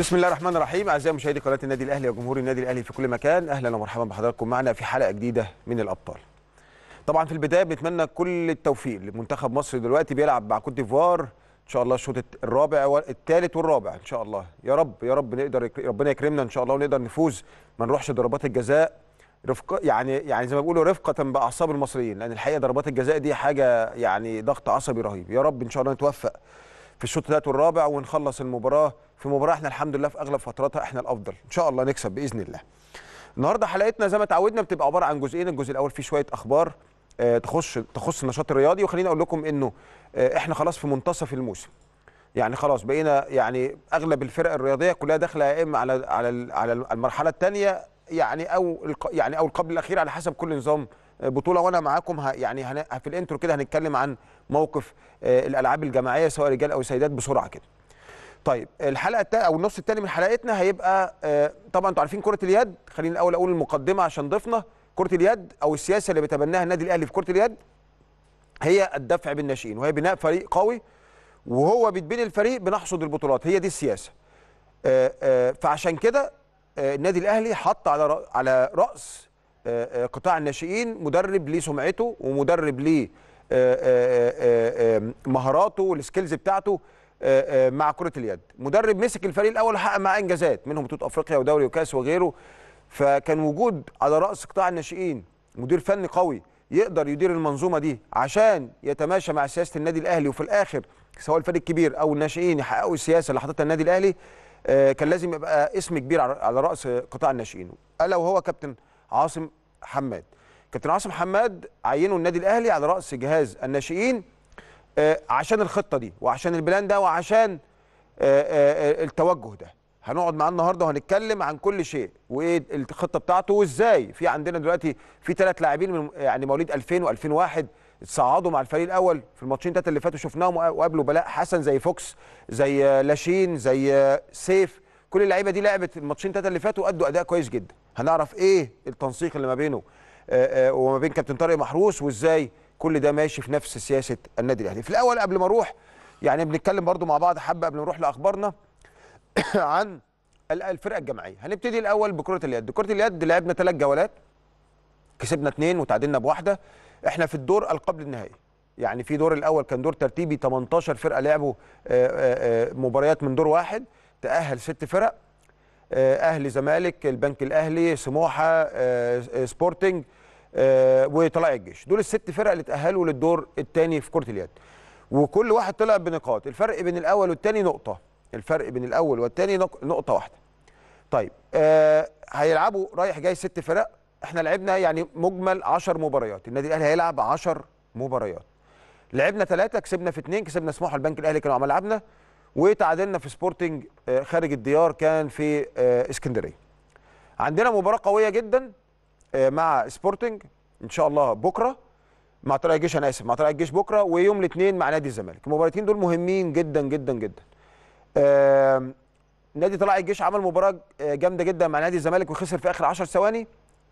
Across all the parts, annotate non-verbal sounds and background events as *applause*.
بسم الله الرحمن الرحيم اعزائي مشاهدي قناه النادي الاهلي وجمهور النادي الاهلي في كل مكان اهلا ومرحبا بحضراتكم معنا في حلقه جديده من الابطال طبعا في البدايه بنتمنى كل التوفيق لمنتخب مصر دلوقتي بيلعب مع كوت ديفوار ان شاء الله الشوط الرابع والثالث والرابع ان شاء الله يا رب يا رب نقدر ربنا يكرمنا ان شاء الله ونقدر نفوز ما نروحش ضربات الجزاء رفقه يعني يعني زي ما بيقولوا رفقه باعصاب المصريين لان الحقيقه ضربات الجزاء دي حاجه يعني ضغط عصبي رهيب يا رب ان شاء الله نتوفق في الشوط الثالث والرابع ونخلص المباراه في مباراه احنا الحمد لله في اغلب فتراتها احنا الافضل ان شاء الله نكسب باذن الله النهارده حلقتنا زي ما تعودنا بتبقى عباره عن جزئين الجزء الاول فيه شويه اخبار آه، تخش تخص النشاط الرياضي وخليني اقول لكم انه آه، احنا خلاص في منتصف الموسم يعني خلاص بقينا يعني اغلب الفرق الرياضيه كلها داخله يا اما على على على المرحله الثانيه يعني او يعني او القبل الاخير على حسب كل نظام آه، بطوله وانا معاكم يعني في الانترو كده هنتكلم عن موقف الالعاب الجماعيه سواء رجال او سيدات بسرعه كده طيب الحلقه التانية او النص الثاني من حلقتنا هيبقى آه، طبعا انتوا عارفين كره اليد خلينا الاول اقول المقدمه عشان ضيفنا كره اليد او السياسه اللي بيتبناها النادي الاهلي في كره اليد هي الدفع بالناشئين وهي بناء فريق قوي وهو بيتبني الفريق بنحصد البطولات هي دي السياسه آه، آه، فعشان كده النادي الاهلي حط على على راس قطاع الناشئين مدرب ليه سمعته ومدرب ليه مهاراته والسكيلز بتاعته آه، آه، مع كره اليد مدرب مسك الفريق الاول وحقق معاه انجازات منهم بطوله افريقيا ودوري وكاس وغيره فكان وجود على راس قطاع الناشئين مدير فني قوي يقدر يدير المنظومه دي عشان يتماشى مع سياسه النادي الاهلي وفي الاخر سواء الفريق الكبير او الناشئين يحققوا السياسه اللي حاططها النادي الاهلي آه، كان لازم يبقى اسم كبير على راس قطاع الناشئين الا وهو كابتن عاصم حماد كابتن عاصم حماد عينه النادي الاهلي على راس جهاز الناشئين آه، عشان الخطه دي وعشان البلان ده وعشان آه، آه، التوجه ده هنقعد معاه النهارده وهنتكلم عن كل شيء وايه الخطه بتاعته وازاي في عندنا دلوقتي في ثلاث لاعبين من يعني مواليد 2000 و2001 اتصعدوا مع الفريق الاول في الماتشين ثلاثه اللي فاتوا شفناهم وقابلوا بلاء حسن زي فوكس زي لاشين زي سيف كل اللعيبه دي لعبت الماتشين ثلاثه اللي فاتوا وادوا اداء كويس جدا هنعرف ايه التنسيق اللي ما بينه وما بين كابتن طارق محروس وازاي كل ده ماشي في نفس سياسه النادي الاهلي في الاول قبل ما اروح يعني بنتكلم برضو مع بعض حبه قبل ما نروح لاخبارنا *coughs* عن الفرقه الجماعيه هنبتدي الاول بكره اليد كره اليد لعبنا ثلاث جولات كسبنا اثنين وتعادلنا بواحده احنا في الدور القبل النهائي يعني في دور الاول كان دور ترتيبي 18 فرقه لعبوا آه، آه، آه، مباريات من دور واحد تاهل ست فرق اهلي زمالك البنك الاهلي سموحه سبورتنج آه، وطلائع الجيش دول الست فرق اللي تاهلوا للدور الثاني في كره اليد وكل واحد طلع بنقاط الفرق بين الاول والثاني نقطه الفرق بين الاول والثاني نقطه واحده طيب آه هيلعبوا رايح جاي ست فرق احنا لعبنا يعني مجمل 10 مباريات النادي الاهلي هيلعب 10 مباريات لعبنا ثلاثه كسبنا في اثنين كسبنا سموحه البنك الاهلي كانوا على ملعبنا وتعادلنا في سبورتنج آه، خارج الديار كان في آه، اسكندريه عندنا مباراه قويه جدا آه، مع سبورتنج ان شاء الله بكره مع طلائع الجيش انا اسف مع طلائع الجيش بكره ويوم الاثنين مع نادي الزمالك المباراتين دول مهمين جدا جدا جدا نادي طلائع الجيش عمل مباراه آه، جامده جدا مع نادي الزمالك وخسر في اخر 10 ثواني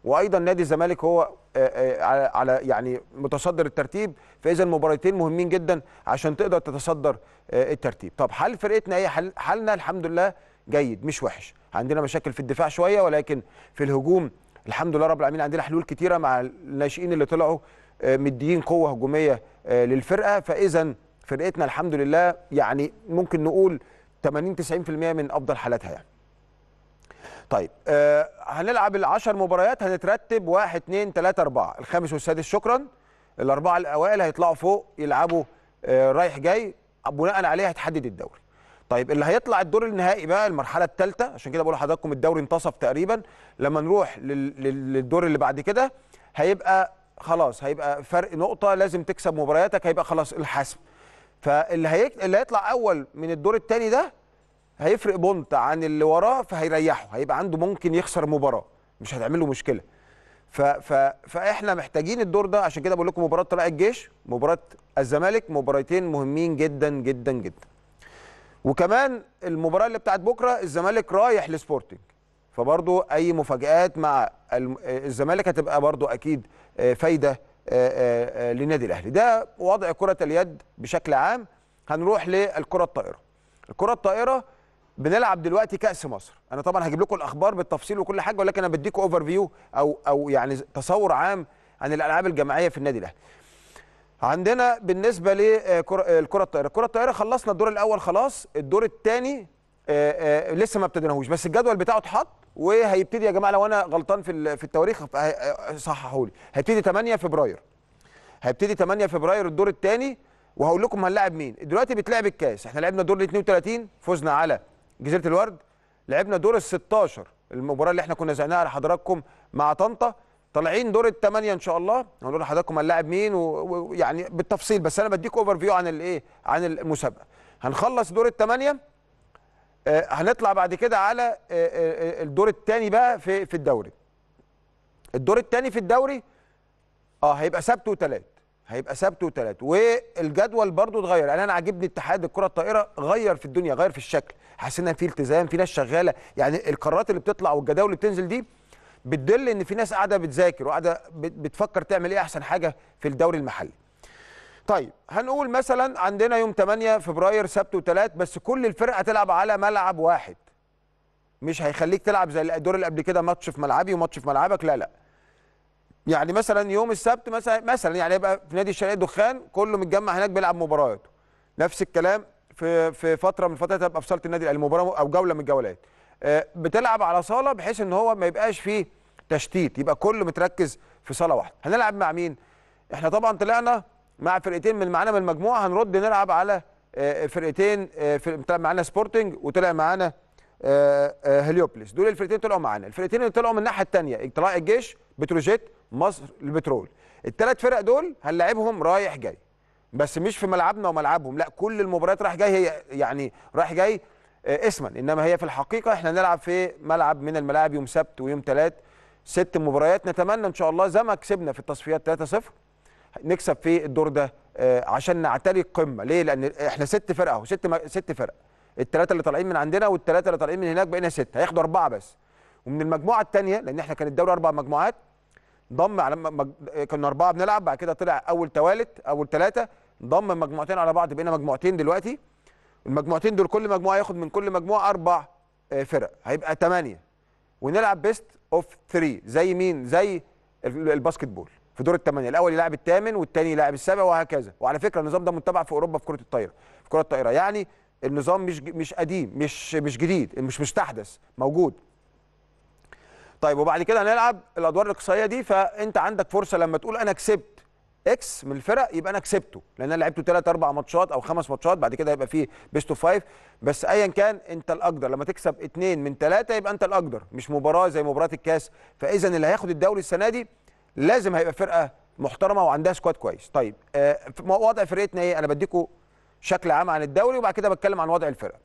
وايضا نادي الزمالك هو آه، على يعني متصدر الترتيب فاذا المباراتين مهمين جدا عشان تقدر تتصدر الترتيب طب حال فرقتنا ايه حالنا الحمد لله جيد مش وحش عندنا مشاكل في الدفاع شويه ولكن في الهجوم الحمد لله رب العالمين عندنا حلول كتيره مع الناشئين اللي طلعوا آه، مديين قوه هجوميه آه، للفرقه فاذا فرقتنا الحمد لله يعني ممكن نقول 80 90% من افضل حالاتها يعني طيب آه هنلعب ال10 مباريات هنترتب 1 2 3 4 الخامس والسادس شكرا الاربعه الاوائل هيطلعوا فوق يلعبوا آه رايح جاي بناء عليه هتحدد الدوري طيب اللي هيطلع الدور النهائي بقى المرحله الثالثه عشان كده بقول لحضراتكم الدوري انتصف تقريبا لما نروح للدور اللي بعد كده هيبقى خلاص هيبقى فرق نقطه لازم تكسب مبارياتك هيبقى خلاص الحسم فاللي هي... اللي هيطلع اول من الدور الثاني ده هيفرق بونت عن اللي وراه فهيريحه هيبقى عنده ممكن يخسر مباراه مش هتعمل له مشكله ف... ف... فاحنا محتاجين الدور ده عشان كده بقول لكم مباراه طلائع الجيش مباراه الزمالك مباراتين مهمين جدا جدا جدا وكمان المباراه اللي بتاعت بكره الزمالك رايح لسبورتنج فبرضه اي مفاجات مع الزمالك هتبقى برضه اكيد آه، فايده آه، آه، للنادي الاهلي ده وضع كره اليد بشكل عام هنروح للكره الطائره الكره الطائره بنلعب دلوقتي كاس مصر انا طبعا هجيب لكم الاخبار بالتفصيل وكل حاجه ولكن انا بديكم اوفر فيو او او يعني تصور عام عن الالعاب الجماعيه في النادي الاهلي عندنا بالنسبه للكره آه، الطائره الكره الطائره خلصنا الدور الاول خلاص الدور الثاني آه، آه، لسه ما ابتديناهوش بس الجدول بتاعه اتحط وهيبتدي يا جماعه لو انا غلطان في في التواريخ صححوا لي هيبتدي 8 فبراير هيبتدي 8 فبراير الدور الثاني وهقول لكم هنلاعب مين دلوقتي بتلعب الكاس احنا لعبنا الدور ال 32 فزنا على جزيره الورد لعبنا دور ال 16 المباراه اللي احنا كنا زعناها لحضراتكم مع طنطا طالعين دور الثمانيه ان شاء الله هنقول لحضراتكم هنلاعب مين ويعني و... يعني بالتفصيل بس انا بديك اوفر فيو عن الايه عن المسابقه هنخلص دور الثمانيه آه، هنطلع بعد كده على آه، آه، الدور الثاني بقى في في الدوري الدور الثاني في الدوري اه هيبقى سبت وثلاث هيبقى سبت وثلاث والجدول برضو اتغير يعني انا عاجبني اتحاد الكره الطائره غير في الدنيا غير في الشكل حسينا في التزام في ناس شغاله يعني القرارات اللي بتطلع والجداول اللي بتنزل دي بتدل ان في ناس قاعده بتذاكر وقاعده بتفكر تعمل ايه احسن حاجه في الدوري المحلي طيب هنقول مثلا عندنا يوم 8 فبراير سبت وثلاث بس كل الفرقه هتلعب على ملعب واحد مش هيخليك تلعب زي الدور اللي قبل كده ماتش في ملعبي وماتش في ملعبك لا لا يعني مثلا يوم السبت مثلا مثلا يعني يبقى في نادي الشرقيه الدخان كله متجمع هناك بيلعب مبارياته نفس الكلام في في فتره من الفترات هتبقى في صاله النادي المباراه او جوله من الجولات آه، بتلعب على صاله بحيث ان هو ما يبقاش فيه تشتيت يبقى كله متركز في صاله واحده هنلعب مع مين احنا طبعا طلعنا مع فرقتين من معانا من المجموعه هنرد نلعب على آه، فرقتين آه، طلع معانا سبورتنج وطلع معانا آه، هليوبلس دول الفرقتين طلعوا معانا الفرقتين اللي طلعوا من الناحيه الثانيه اطلاع الجيش بتروجيت مصر البترول الثلاث فرق دول هنلاعبهم رايح جاي بس مش في ملعبنا وملعبهم لا كل المباريات رايح جاي هي يعني رايح جاي اسما انما هي في الحقيقه احنا نلعب في ملعب من الملاعب يوم سبت ويوم ثلاث ست مباريات نتمنى ان شاء الله زي ما كسبنا في التصفيات 3-0 نكسب في الدور ده آه، عشان نعتلي القمه ليه لان احنا ست فرق اهو ست ست فرق الثلاثه اللي طالعين من عندنا والثلاثه اللي طالعين من هناك بقينا سته هياخدوا اربعه بس ومن المجموعه الثانيه لان احنا كان الدوري اربع مجموعات ضم على مج... كنا اربعه بنلعب بعد كده طلع اول توالت اول ثلاثه ضم مجموعتين على بعض بقينا مجموعتين دلوقتي المجموعتين دول كل مجموعه ياخد من كل مجموعه اربع آه، فرق هيبقى ثمانيه ونلعب بيست اوف 3 زي مين زي الباسكت بول في دور الثمانيه الاول يلعب الثامن والثاني يلعب السابع وهكذا وعلى فكره النظام ده متبع في اوروبا في كره الطايره في كره الطايره يعني النظام مش مش قديم مش مش جديد مش مستحدث موجود طيب وبعد كده هنلعب الادوار الاقصائيه دي فانت عندك فرصه لما تقول انا كسبت اكس من الفرق يبقى انا كسبته لان انا لعبته ثلاث اربع ماتشات او خمس ماتشات بعد كده هيبقى فيه بيست اوف فايف بس ايا كان انت الاقدر لما تكسب اثنين من ثلاثه يبقى انت الاقدر مش مباراه زي مباراه الكاس فاذا اللي هياخد الدوري السنه دي لازم هيبقى فرقه محترمه وعندها سكواد كويس طيب آه وضع فرقتنا ايه انا بديكم شكل عام عن الدوري وبعد كده بتكلم عن وضع الفرقه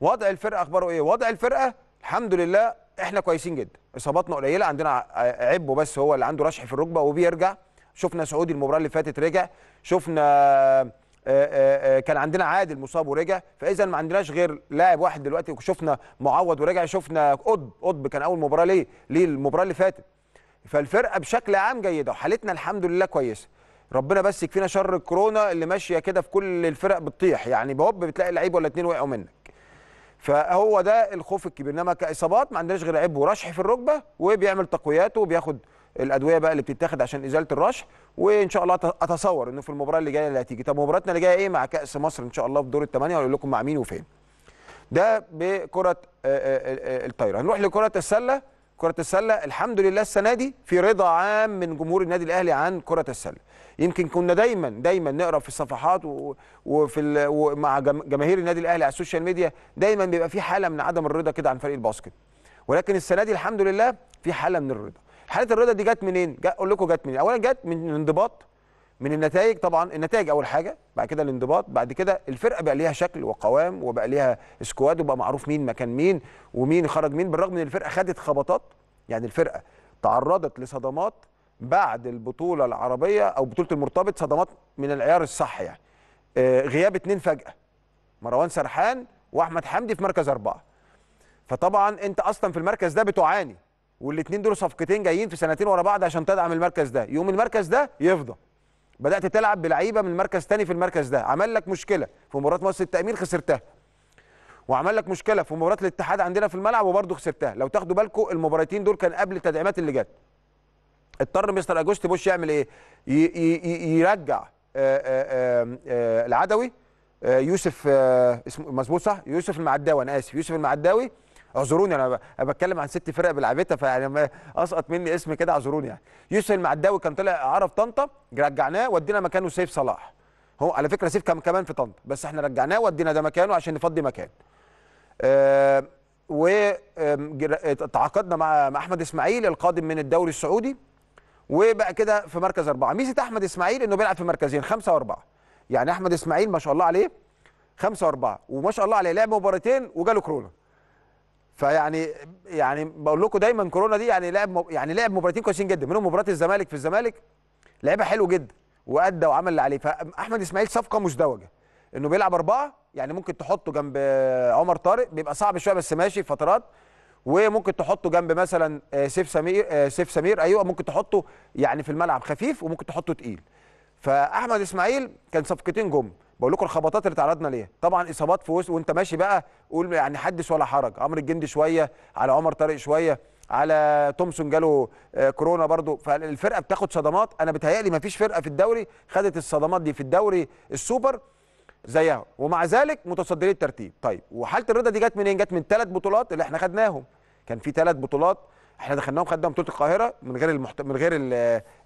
وضع الفرقه اخباره ايه وضع الفرقه الحمد لله احنا كويسين جدا اصاباتنا قليله عندنا عبه بس هو اللي عنده رشح في الركبه وبيرجع شفنا سعودي المباراه اللي فاتت رجع شفنا آه، آه، آه، كان عندنا عادل مصاب ورجع فاذا ما عندناش غير لاعب واحد دلوقتي شفنا معوض ورجع شفنا قطب قطب كان اول مباراه ليه ليه المباراه اللي فاتت فالفرقه بشكل عام جيده وحالتنا الحمد لله كويسه ربنا بس يكفينا شر الكورونا اللي ماشيه كده في كل الفرق بتطيح يعني بوب بتلاقي لعيب ولا اتنين وقعوا منك فهو ده الخوف الكبير انما كاصابات ما عندناش غير لعيب ورشح في الركبه وبيعمل تقويات وبياخد الادويه بقى اللي بتتاخد عشان ازاله الرشح وان شاء الله اتصور انه في المباراه اللي جايه اللي هتيجي طب مباراتنا اللي جايه ايه مع كاس مصر ان شاء الله في دور الثمانيه اقول لكم مع مين وفين ده بكره آه، آه، آه، الطايره هنروح لكره السله كره السله الحمد لله السنه دي في رضا عام من جمهور النادي الاهلي عن كره السله يمكن كنا دايما دايما نقرا في الصفحات وفي مع جماهير النادي الاهلي على السوشيال ميديا دايما بيبقى في حاله من عدم الرضا كده عن فريق الباسكت ولكن السنه دي الحمد لله في حاله من الرضا حاله الرضا دي جت منين اقول لكم جت منين اولا جت من الانضباط من النتائج طبعا النتائج اول حاجه بعد كده الانضباط بعد كده الفرقه بقى ليها شكل وقوام وبقى ليها سكواد وبقى معروف مين مكان مين ومين خرج مين بالرغم ان الفرقه خدت خبطات يعني الفرقه تعرضت لصدمات بعد البطوله العربيه او بطوله المرتبط صدمات من العيار الصح يعني آه، غياب اتنين فجاه مروان سرحان واحمد حمدي في مركز اربعه فطبعا انت اصلا في المركز ده بتعاني والاثنين دول صفقتين جايين في سنتين ورا بعض عشان تدعم المركز ده يقوم المركز ده يفضى بدات تلعب بلعيبه من مركز تاني في المركز ده عمل لك مشكله في مباراه مصر التامين خسرتها وعمل لك مشكله في مباراه الاتحاد عندنا في الملعب وبرده خسرتها لو تاخدوا بالكم المباراتين دول كان قبل التدعيمات اللي جت اضطر مستر اجوست بوش يعمل ايه يرجع آه، آه، آه، العدوي يوسف اسمه مظبوط صح يوسف المعداوي انا اسف يوسف المعداوي اعذروني انا بتكلم عن ست فرق بلعبتها فيعني اسقط مني اسم كده اعذروني يعني يوسف المعداوي كان طلع عرف طنطا رجعناه ودينا مكانه سيف صلاح هو على فكره سيف كان كمان في طنطا بس احنا رجعناه ودينا ده مكانه عشان نفضي مكان آه تعاقدنا مع احمد اسماعيل القادم من الدوري السعودي وبقى كده في مركز اربعه ميزه احمد اسماعيل انه بيلعب في مركزين خمسه واربعه يعني احمد اسماعيل ما شاء الله عليه خمسه واربعه وما شاء الله عليه لعب مباراتين وجاله كورونا فيعني يعني بقول لكم دايما كورونا دي يعني لعب مب... يعني لعب مباراتين كويسين جدا منهم مباراه الزمالك في الزمالك لعبها حلو جدا وادى وعمل اللي عليه فاحمد اسماعيل صفقه مزدوجه انه بيلعب اربعه يعني ممكن تحطه جنب عمر طارق بيبقى صعب شويه بس ماشي فترات وممكن تحطه جنب مثلا آه، سيف سمير آه، سيف سمير ايوه ممكن تحطه يعني في الملعب خفيف وممكن تحطه تقيل فاحمد اسماعيل كان صفقتين جم بقول لكم الخبطات اللي تعرضنا ليها طبعا اصابات في وسط وانت ماشي بقى قول يعني حدث ولا حرج عمرو الجندي شويه على عمر طارق شويه على تومسون جاله آه، كورونا برضو فالفرقه بتاخد صدمات انا بتهيألي ما فيش فرقه في الدوري خدت الصدمات دي في الدوري السوبر زيها ومع ذلك متصدري الترتيب طيب وحاله الرضا دي جت منين جت من ثلاث بطولات اللي احنا خدناهم كان في ثلاث بطولات احنا دخلناهم خدناهم بطوله القاهره من غير المحت... من غير ال...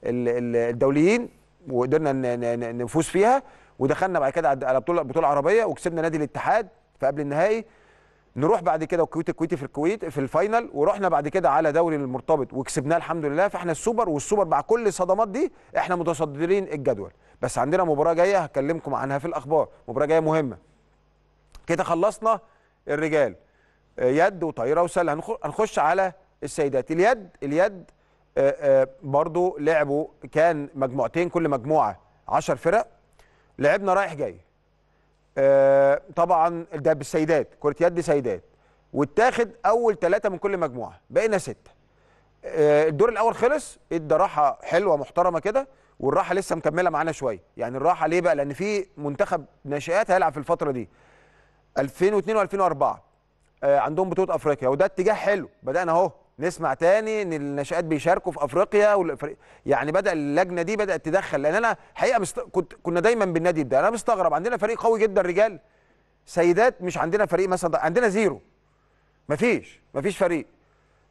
ال... الدوليين وقدرنا نفوز فيها ودخلنا بعد كده على بطوله بطوله عربيه وكسبنا نادي الاتحاد في قبل النهائي نروح بعد كده الكويت الكويتي في الكويت في الفاينل ورحنا بعد كده على دوري المرتبط وكسبناه الحمد لله فاحنا السوبر والسوبر مع كل الصدمات دي احنا متصدرين الجدول بس عندنا مباراه جايه هكلمكم عنها في الاخبار مباراه جايه مهمه كده خلصنا الرجال يد وطايره وسله هنخش على السيدات اليد اليد آه، آه، برضو لعبوا كان مجموعتين كل مجموعه 10 فرق لعبنا رايح جاي آه طبعا ده بالسيدات كره يد سيدات واتاخد اول ثلاثه من كل مجموعه بقينا سته آه الدور الاول خلص ادى راحه حلوه محترمه كده والراحه لسه مكمله معانا شويه يعني الراحه ليه بقى لان في منتخب ناشئات هيلعب في الفتره دي 2002 و2004 آه عندهم بطوله افريقيا وده اتجاه حلو بدانا اهو نسمع تاني ان الناشئات بيشاركوا في افريقيا والفريق يعني بدا اللجنه دي بدات تدخل لان انا حقيقه مست... كنت كنا دايما بالنادي ده انا مستغرب عندنا فريق قوي جدا رجال سيدات مش عندنا فريق مثلا عندنا زيرو مفيش مفيش فريق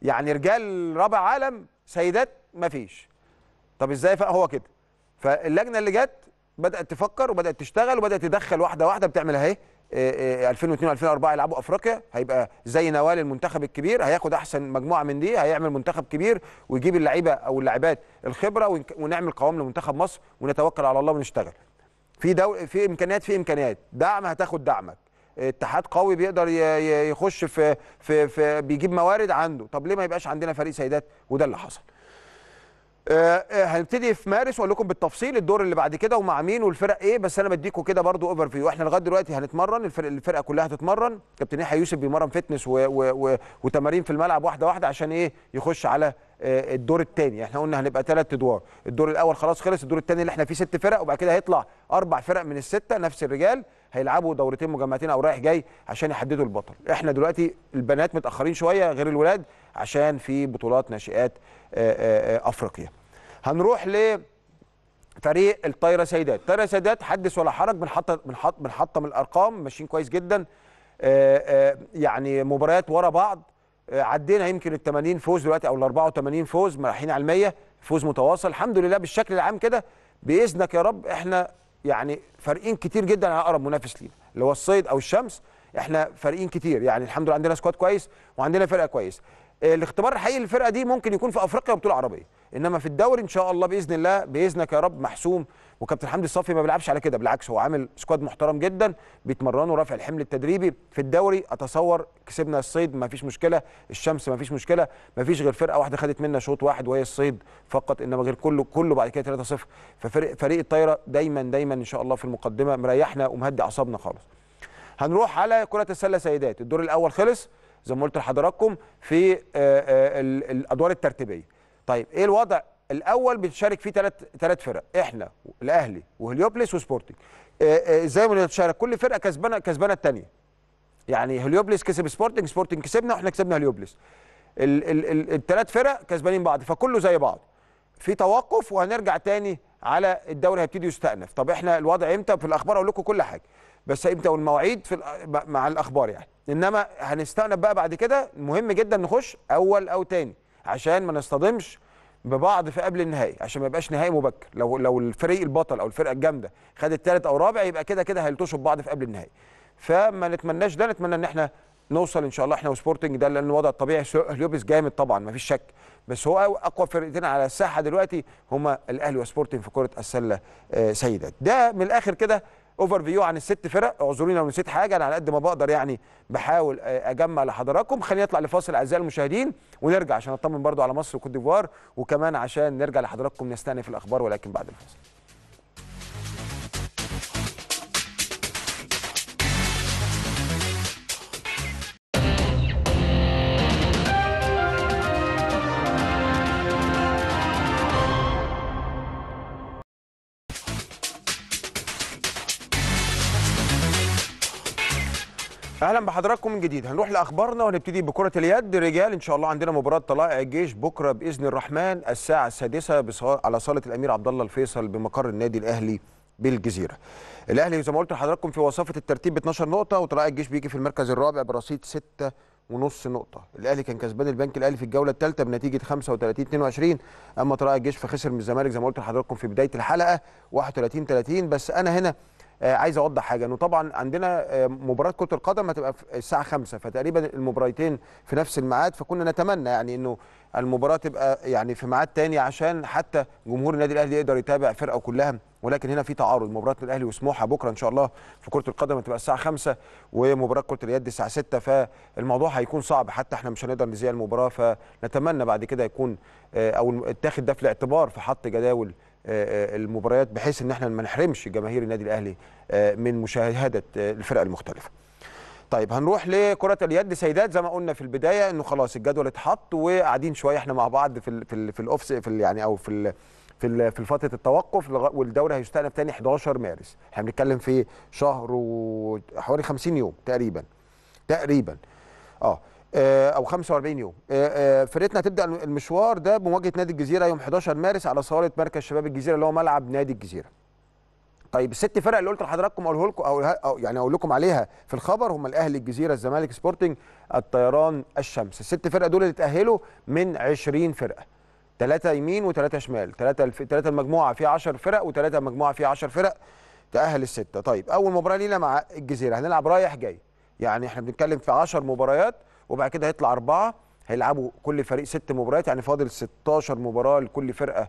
يعني رجال رابع عالم سيدات مفيش طب ازاي هو كده فاللجنه اللي جت بدات تفكر وبدات تشتغل وبدات تدخل واحده واحده بتعمل اهي 2002 آه، 2004 آه، يلعبوا افريقيا هيبقى زي نوال المنتخب الكبير هياخد احسن مجموعه من دي هيعمل منتخب كبير ويجيب اللعيبه او اللاعبات الخبره ونعمل قوام لمنتخب مصر ونتوكل على الله ونشتغل في دو... في امكانيات في امكانيات دعم هتاخد دعمك اتحاد قوي بيقدر يخش في في, في بيجيب موارد عنده طب ليه ما يبقاش عندنا فريق سيدات وده اللي حصل آه، آه، هنبتدي في مارس واقول لكم بالتفصيل الدور اللي بعد كده ومع مين والفرق ايه بس انا بديكم كده برضو اوفر فيو احنا لغايه دلوقتي هنتمرن الفرق الفرقه كلها هتتمرن كابتن يحيى يوسف بيمرن فتنس و... و... و... وتمارين في الملعب واحده واحده عشان ايه يخش على آه، الدور الثاني احنا قلنا هنبقى ثلاث ادوار الدور الاول خلاص خلص الدور الثاني اللي احنا فيه ست فرق وبعد كده هيطلع اربع فرق من السته نفس الرجال هيلعبوا دورتين مجمعتين او رايح جاي عشان يحددوا البطل احنا دلوقتي البنات متاخرين شويه غير الولاد عشان في بطولات ناشئات افريقيا هنروح فريق الطايره سيدات الطايره سيدات حدث ولا حرج بنحط بنحط بنحطم الارقام ماشيين كويس جدا آه، آه، يعني مباريات ورا بعض آه، عدينا يمكن ال 80 فوز دلوقتي او ال 84 فوز رايحين على ال 100 فوز متواصل الحمد لله بالشكل العام كده باذنك يا رب احنا يعني فارقين كتير جدا على اقرب منافس لينا اللي هو الصيد او الشمس احنا فارقين كتير يعني الحمد لله عندنا سكواد كويس وعندنا فرقه كويسه الاختبار الحقيقي للفرقه دي ممكن يكون في افريقيا وبطوله عربيه انما في الدوري ان شاء الله باذن الله باذنك يا رب محسوم وكابتن حمدي الصافي ما بيلعبش على كده بالعكس هو عامل سكواد محترم جدا بيتمرنوا رافع الحمل التدريبي في الدوري اتصور كسبنا الصيد ما فيش مشكله الشمس ما فيش مشكله ما فيش غير فرقه واحده خدت منا شوط واحد وهي الصيد فقط انما غير كله كله بعد كده 3-0 ففريق فريق الطايره دايما دايما ان شاء الله في المقدمه مريحنا ومهدي اعصابنا خالص هنروح على كره السله سيدات الدور الاول خلص زي ما قلت لحضراتكم في آه، آه، الادوار الترتيبيه طيب ايه الوضع الاول بتشارك فيه ثلاث ثلاث فرق احنا الاهلي وهليوبلس وسبورتنج آه، ازاي بنتشارك كل فرقه كسبانه كسبانه الثانيه يعني هليوبلس كسب سبورتنج سبورتنج كسبنا واحنا كسبنا هليوبلس الثلاث فرق كسبانين بعض فكله زي بعض في توقف وهنرجع تاني على الدوري هيبتدي يستأنف طب احنا الوضع امتى في الاخبار اقول لكم كل حاجه بس امتى والمواعيد في مع الاخبار يعني انما هنستأنف بقى بعد كده مهم جدا نخش اول او تاني عشان ما نصطدمش ببعض في قبل النهائي عشان ما يبقاش نهائي مبكر لو لو الفريق البطل او الفرقه الجامده خد الثالث او رابع يبقى كده كده هيلتوشوا ببعض في قبل النهائي فما نتمناش ده نتمنى ان احنا نوصل ان شاء الله احنا وسبورتنج ده لان الوضع الطبيعي لوبيس جامد طبعا ما فيش شك بس هو اقوى فرقتين على الساحه دلوقتي هما الاهلي وسبورتنج في كره السله آه، سيدات ده من الاخر كده اوفر فيو عن الست فرق اعذروني لو نسيت حاجه انا على قد ما بقدر يعني بحاول آه، اجمع لحضراتكم خلينا نطلع لفاصل اعزائي المشاهدين ونرجع عشان اطمن برضو على مصر وكوت ديفوار وكمان عشان نرجع لحضراتكم نستأنف الاخبار ولكن بعد الفاصل اهلا بحضراتكم من جديد هنروح لاخبارنا وهنبتدي بكره اليد رجال ان شاء الله عندنا مباراه طلائع الجيش بكره باذن الرحمن الساعه السادسه على صاله الامير عبد الله الفيصل بمقر النادي الاهلي بالجزيره. الاهلي زي ما قلت لحضراتكم في وصفه الترتيب ب 12 نقطه وطلائع الجيش بيجي في المركز الرابع برصيد 6 ونص نقطة، الأهلي كان كسبان البنك الأهلي في الجولة الثالثة بنتيجة 35 22 أما طلائع الجيش فخسر من الزمالك زي ما قلت لحضراتكم في بداية الحلقة 31 30 بس أنا هنا آه، عايز اوضح حاجه انه طبعا عندنا آه، مباراه كره القدم هتبقى الساعه 5 فتقريبا المباراتين في نفس الميعاد فكنا نتمنى يعني انه المباراه تبقى يعني في ميعاد تاني عشان حتى جمهور النادي الاهلي يقدر يتابع فرقه كلها ولكن هنا في تعارض مباراه الاهلي وسموحه بكره ان شاء الله في كره القدم هتبقى الساعه 5 ومباراه كره اليد الساعه 6 فالموضوع هيكون صعب حتى احنا مش هنقدر نذيع المباراه فنتمنى بعد كده يكون آه، او اتاخد ده في الاعتبار في حط جداول آه، آه، المباريات بحيث ان احنا ما نحرمش جماهير النادي الاهلي آه، من مشاهده الفرق المختلفه. طيب هنروح لكرة اليد سيدات زي ما قلنا في البداية انه خلاص الجدول اتحط وقاعدين شوية احنا مع بعض في الـ في الـ في الاوفس في يعني او في في في فترة التوقف والدوري هيستأنف تاني 11 مارس احنا بنتكلم في شهر وحوالي 50 يوم تقريبا تقريبا اه آه، او 45 يوم آه، آه، فرقتنا هتبدا المشوار ده بمواجهه نادي الجزيره يوم 11 مارس على صاله مركز شباب الجزيره اللي هو ملعب نادي الجزيره طيب الست فرق اللي قلت لحضراتكم اقوله لكم او يعني اقول لكم عليها في الخبر هم الاهلي الجزيره الزمالك سبورتنج الطيران الشمس الست فرق دول اللي اتاهلوا من 20 فرقه ثلاثه يمين وثلاثه شمال ثلاثه الف... ثلاثه المجموعه فيها 10 فرق وثلاثه المجموعه فيها 10 فرق تاهل السته طيب اول مباراه لينا مع الجزيره هنلعب رايح جاي يعني احنا بنتكلم في 10 مباريات وبعد كده هيطلع اربعه هيلعبوا كل فريق ست مباريات يعني فاضل 16 مباراه لكل فرقه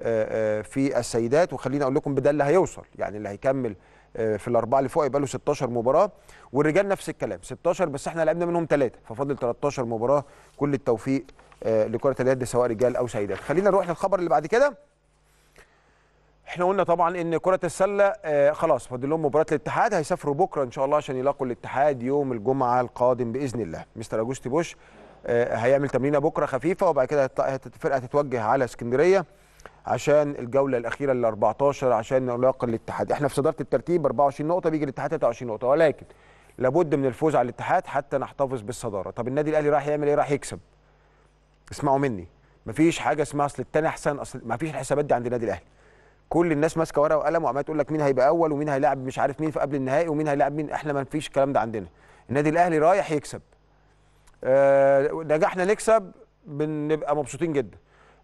آه، آه، في السيدات وخليني اقول لكم بده اللي هيوصل يعني اللي هيكمل آه، في الاربعه اللي فوق يبقى له 16 مباراه والرجال نفس الكلام 16 بس احنا لعبنا منهم ثلاثه ففاضل 13 مباراه كل التوفيق لكره اليد سواء رجال او سيدات خلينا نروح للخبر اللي بعد كده احنا قلنا طبعا ان كره السله آه خلاص فاضل لهم مباراه الاتحاد هيسافروا بكره ان شاء الله عشان يلاقوا الاتحاد يوم الجمعه القادم باذن الله مستر اجوستي بوش آه هيعمل تمرينه بكره خفيفه وبعد كده الفرقه هتتوجه على اسكندريه عشان الجوله الاخيره ال 14 عشان نلاقي الاتحاد احنا في صداره الترتيب 24 نقطه بيجي الاتحاد 23 نقطه ولكن لابد من الفوز على الاتحاد حتى نحتفظ بالصداره طب النادي الاهلي راح يعمل ايه راح يكسب اسمعوا مني مفيش حاجه اسمها اصل التاني احسن اصل مفيش الحسابات دي عند النادي الاهلي كل الناس ماسكه ورقه وقلم وعماله تقول لك مين هيبقى اول ومين هيلاعب مش عارف مين في قبل النهائي ومين هيلاعب مين احنا ما فيش الكلام ده عندنا النادي الاهلي رايح يكسب نجحنا آه، نكسب بنبقى مبسوطين جدا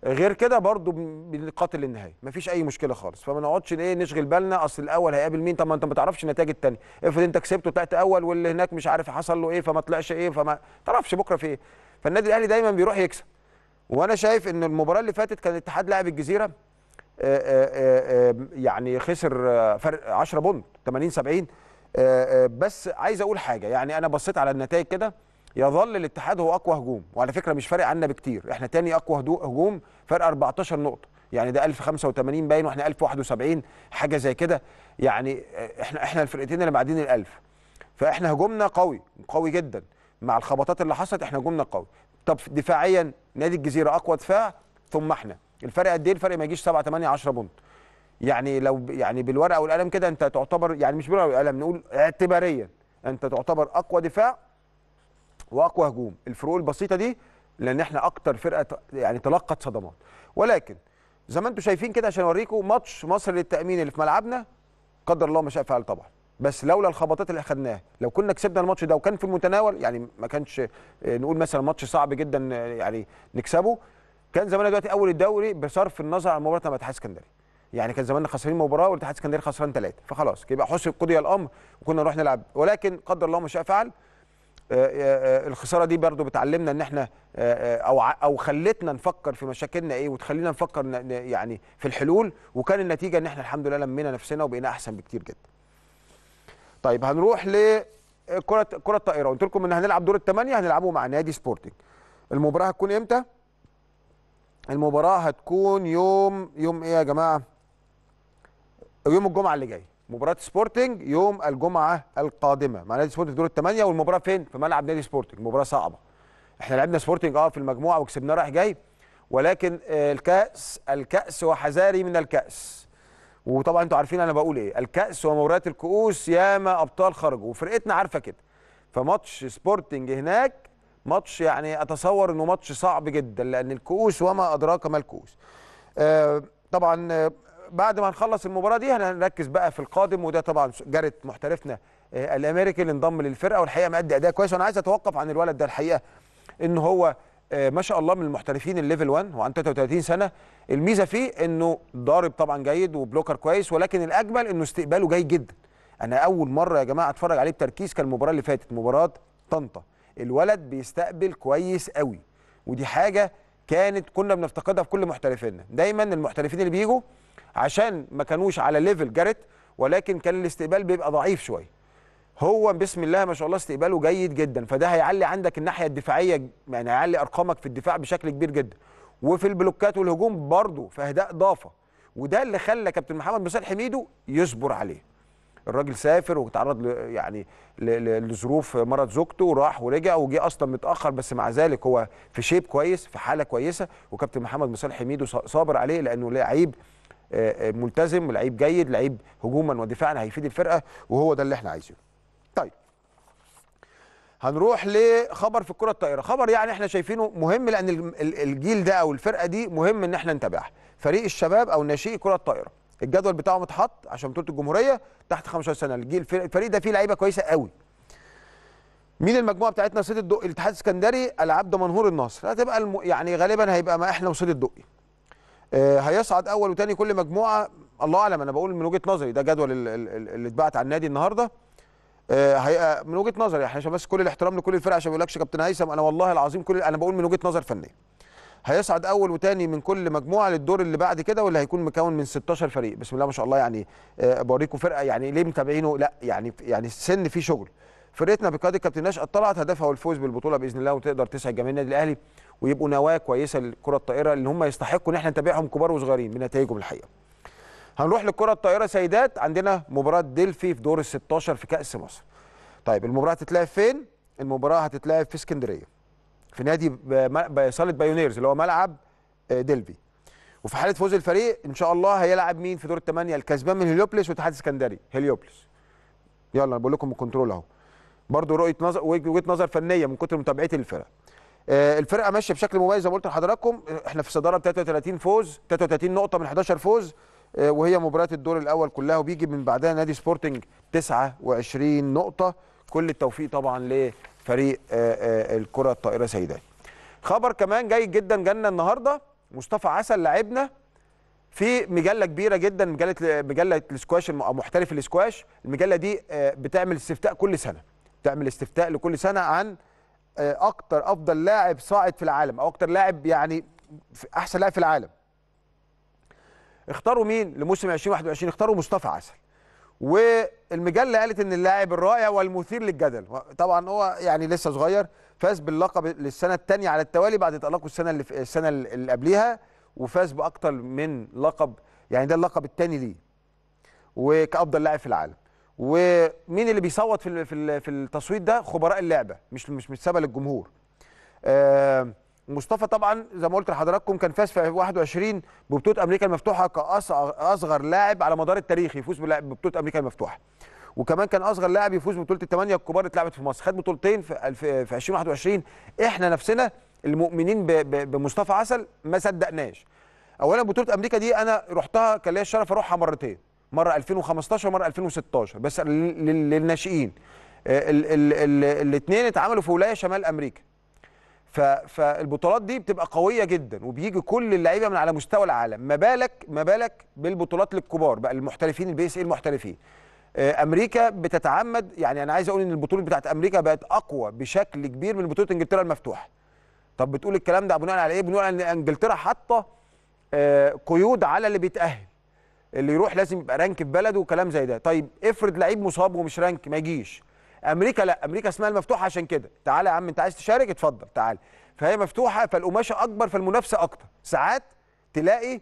غير كده برضو بنقاتل ما مفيش اي مشكله خالص فما نقعدش ايه نشغل بالنا اصل الاول هيقابل مين طب ما انت ما تعرفش النتائج الثانيه افرض انت كسبت وطلعت اول واللي هناك مش عارف حصل له ايه فما طلعش ايه فما تعرفش بكره في ايه فالنادي الاهلي دايما بيروح يكسب وانا شايف ان المباراه اللي فاتت كان الاتحاد لاعب الجزيره آه، آه، آه، يعني خسر فرق 10 بونت 80 70 بس عايز اقول حاجه يعني انا بصيت على النتائج كده يظل الاتحاد هو اقوى هجوم وعلى فكره مش فارق عنا بكتير احنا تاني اقوى هجوم فرق 14 نقطه يعني ده 1085 باين واحنا 1071 حاجه زي كده يعني احنا احنا الفرقتين اللي بعدين ال1000 فاحنا هجومنا قوي قوي جدا مع الخبطات اللي حصلت احنا هجومنا قوي طب دفاعيا نادي الجزيره اقوى دفاع ثم احنا الفرق قد ايه الفرق ما يجيش 7 8 10 بونت يعني لو يعني بالورقه والقلم كده انت تعتبر يعني مش بالورقه والقلم نقول اعتباريا انت تعتبر اقوى دفاع واقوى هجوم الفروق البسيطه دي لان احنا اكتر فرقه يعني تلقت صدمات ولكن زي ما انتم شايفين كده عشان اوريكم ماتش مصر للتامين اللي في ملعبنا قدر الله ما شاء فعل طبعا بس لولا الخبطات اللي اخذناها لو كنا كسبنا الماتش ده وكان في المتناول يعني ما كانش آه، نقول مثلا ماتش صعب جدا آه، يعني نكسبه كان زماننا دلوقتي اول الدوري بصرف النظر عن مباراه الاتحاد الاسكندري يعني كان زماننا خسرانين مباراه والاتحاد الاسكندري خسران ثلاثه فخلاص يبقى حسب قضي الامر وكنا نروح نلعب ولكن قدر الله ما شاء فعل آه، آه، آه، الخساره دي برضو بتعلمنا ان احنا او او خلتنا نفكر في مشاكلنا ايه وتخلينا نفكر يعني في الحلول وكان النتيجه ان احنا الحمد لله لمينا نفسنا وبقينا احسن بكتير جدا. طيب هنروح ل كره كره الطائره قلت لكم ان هنلعب دور الثمانيه هنلعبه مع نادي سبورتنج. المباراه هتكون امتى؟ المباراه هتكون يوم يوم ايه يا جماعه يوم الجمعه اللي جاي مباراه سبورتنج يوم الجمعه القادمه مع نادي سبورتنج دور الثمانيه والمباراه فين في ملعب نادي سبورتنج مباراه صعبه احنا لعبنا سبورتنج اه في المجموعه وكسبناه رايح جاي ولكن الكاس الكاس وحذاري من الكاس وطبعا انتوا عارفين انا بقول ايه الكاس ومباريات الكؤوس ياما ابطال خرجوا وفرقتنا عارفه كده فماتش سبورتنج هناك ماتش يعني اتصور انه ماتش صعب جدا لان الكؤوس وما ادراك ما الكؤوس آه، طبعا آه، بعد ما نخلص المباراه دي هنركز بقى في القادم وده طبعا جرت محترفنا آه، الامريكي اللي انضم للفرقه والحقيقه مادي اداء كويس وانا عايز اتوقف عن الولد ده الحقيقه ان هو ما شاء الله من المحترفين الليفل 1 وعنده 33 سنه الميزه فيه انه ضارب طبعا جيد وبلوكر كويس ولكن الاجمل انه استقباله جيد جدا انا اول مره يا جماعه اتفرج عليه بتركيز كان المباراه اللي فاتت مباراه طنطا الولد بيستقبل كويس قوي ودي حاجه كانت كنا بنفتقدها في كل محترفينا دايما المحترفين اللي بيجوا عشان ما كانوش على ليفل جاريت ولكن كان الاستقبال بيبقى ضعيف شويه هو بسم الله ما شاء الله استقباله جيد جدا فده هيعلي عندك الناحيه الدفاعيه يعني هيعلي ارقامك في الدفاع بشكل كبير جدا وفي البلوكات والهجوم برضه فده اضافه وده اللي خلى كابتن محمد مسال حميدو يصبر عليه الراجل سافر وتعرض يعني لظروف مرض زوجته وراح ورجع وجه اصلا متاخر بس مع ذلك هو في شيب كويس في حاله كويسه وكابتن محمد مصالح حميدو صابر عليه لانه لعيب آه، آه، ملتزم لعيب جيد لعيب هجوما ودفاعا هيفيد الفرقه وهو ده اللي احنا عايزينه. طيب هنروح لخبر في الكره الطائره، خبر يعني احنا شايفينه مهم لان الجيل ده او الفرقه دي مهم ان احنا نتابعها. فريق الشباب او ناشئي كره الطائره الجدول بتاعه متحط عشان بطوله الجمهوريه تحت 15 سنه الجيل الفريق ده فيه لعيبه كويسه قوي مين المجموعه بتاعتنا صيد الدقي الاتحاد السكندري العاب دمنهور النصر هتبقى الم... يعني غالبا هيبقى ما احنا وصيد الدقي آه هيصعد اول وثاني كل مجموعه الله اعلم انا بقول من وجهه نظري ده جدول اللي اتبعت على النادي النهارده آه،, آه من وجهه نظري احنا عشان بس كل الاحترام لكل الفرق عشان ما يقولكش كابتن هيثم انا والله العظيم كل انا بقول من وجهه نظر فنيه هيصعد اول وثاني من كل مجموعه للدور اللي بعد كده واللي هيكون مكون من 16 فريق بسم الله ما شاء الله يعني آه، بوريكم فرقه يعني ليه متابعينه لا يعني يعني السن فيه شغل فرقتنا بقياده الكابتن نشأت طلعت هدفها والفوز بالبطوله باذن الله وتقدر تسعد جماهير النادي الاهلي ويبقوا نواه كويسه للكره الطائره اللي هم يستحقوا ان احنا نتابعهم كبار وصغيرين بنتائجهم الحقيقه هنروح للكره الطائره سيدات عندنا مباراه ديلفي في دور ال 16 في كاس مصر طيب المباراه هتتلعب فين المباراه هتتلعب في اسكندريه في نادي صاله بايونيرز اللي هو ملعب آه، ديلبي وفي حاله فوز الفريق ان شاء الله هيلعب مين في دور الثمانيه الكسبان من هليوبلس واتحاد اسكندري هليوبلس يلا بقول لكم الكنترول اهو برضه رؤيه نظر وجهه نظر فنيه من كتر متابعتي للفرق آه، الفرقه ماشيه بشكل مميز زي ما قلت لحضراتكم احنا في الصداره ب 33 فوز 33 نقطه من 11 فوز آه، وهي مباريات الدور الاول كلها وبيجي من بعدها نادي سبورتنج 29 نقطه كل التوفيق طبعا ل فريق آه، آه، الكره الطائره سيدات خبر كمان جيد جدا جانا النهارده مصطفى عسل لاعبنا في مجله كبيره جدا مجله مجله السكواش او محترف السكواش المجله دي آه، بتعمل استفتاء كل سنه بتعمل استفتاء لكل سنه عن اكتر افضل لاعب صاعد في العالم او اكتر لاعب يعني احسن لاعب في العالم اختاروا مين لموسم 2021 اختاروا مصطفى عسل والمجله قالت ان اللاعب الرائع والمثير للجدل طبعا هو يعني لسه صغير فاز باللقب للسنه الثانيه على التوالي بعد تالقه السنه اللي في السنه اللي قبليها وفاز باكتر من لقب يعني ده اللقب الثاني ليه وكافضل لاعب في العالم ومين اللي بيصوت في في التصويت ده خبراء اللعبه مش مش متسابه للجمهور آه مصطفى طبعا زي ما قلت لحضراتكم كان فاز في 21 ببطوله امريكا المفتوحه كاصغر لاعب على مدار التاريخ يفوز ببطوله امريكا المفتوحه وكمان كان اصغر لاعب يفوز ببطوله الثمانيه الكبار اتلعبت في مصر خد بطولتين في 2021 احنا نفسنا المؤمنين بمصطفى عسل ما صدقناش اولا بطوله امريكا دي انا رحتها كان ليا الشرف اروحها مرتين مره 2015 ومره 2016 بس للناشئين آه، الاثنين اتعملوا في ولايه شمال امريكا فالبطولات دي بتبقى قويه جدا وبيجي كل اللعيبه من على مستوى العالم ما بالك ما بالك بالبطولات للكبار بقى المحترفين البي اس اي المحترفين آه، امريكا بتتعمد يعني انا عايز اقول ان البطوله بتاعت امريكا بقت اقوى بشكل كبير من بطوله انجلترا المفتوحه طب بتقول الكلام ده بناء على ايه بناء على ان انجلترا حاطه آه، قيود على اللي بيتاهل اللي يروح لازم يبقى رانك في بلده وكلام زي ده طيب افرض لعيب مصاب ومش رانك ما يجيش امريكا لا امريكا اسمها المفتوحه عشان كده تعالى يا عم انت عايز تشارك اتفضل تعالى فهي مفتوحه فالقماشه اكبر فالمنافسه اكتر ساعات تلاقي آه،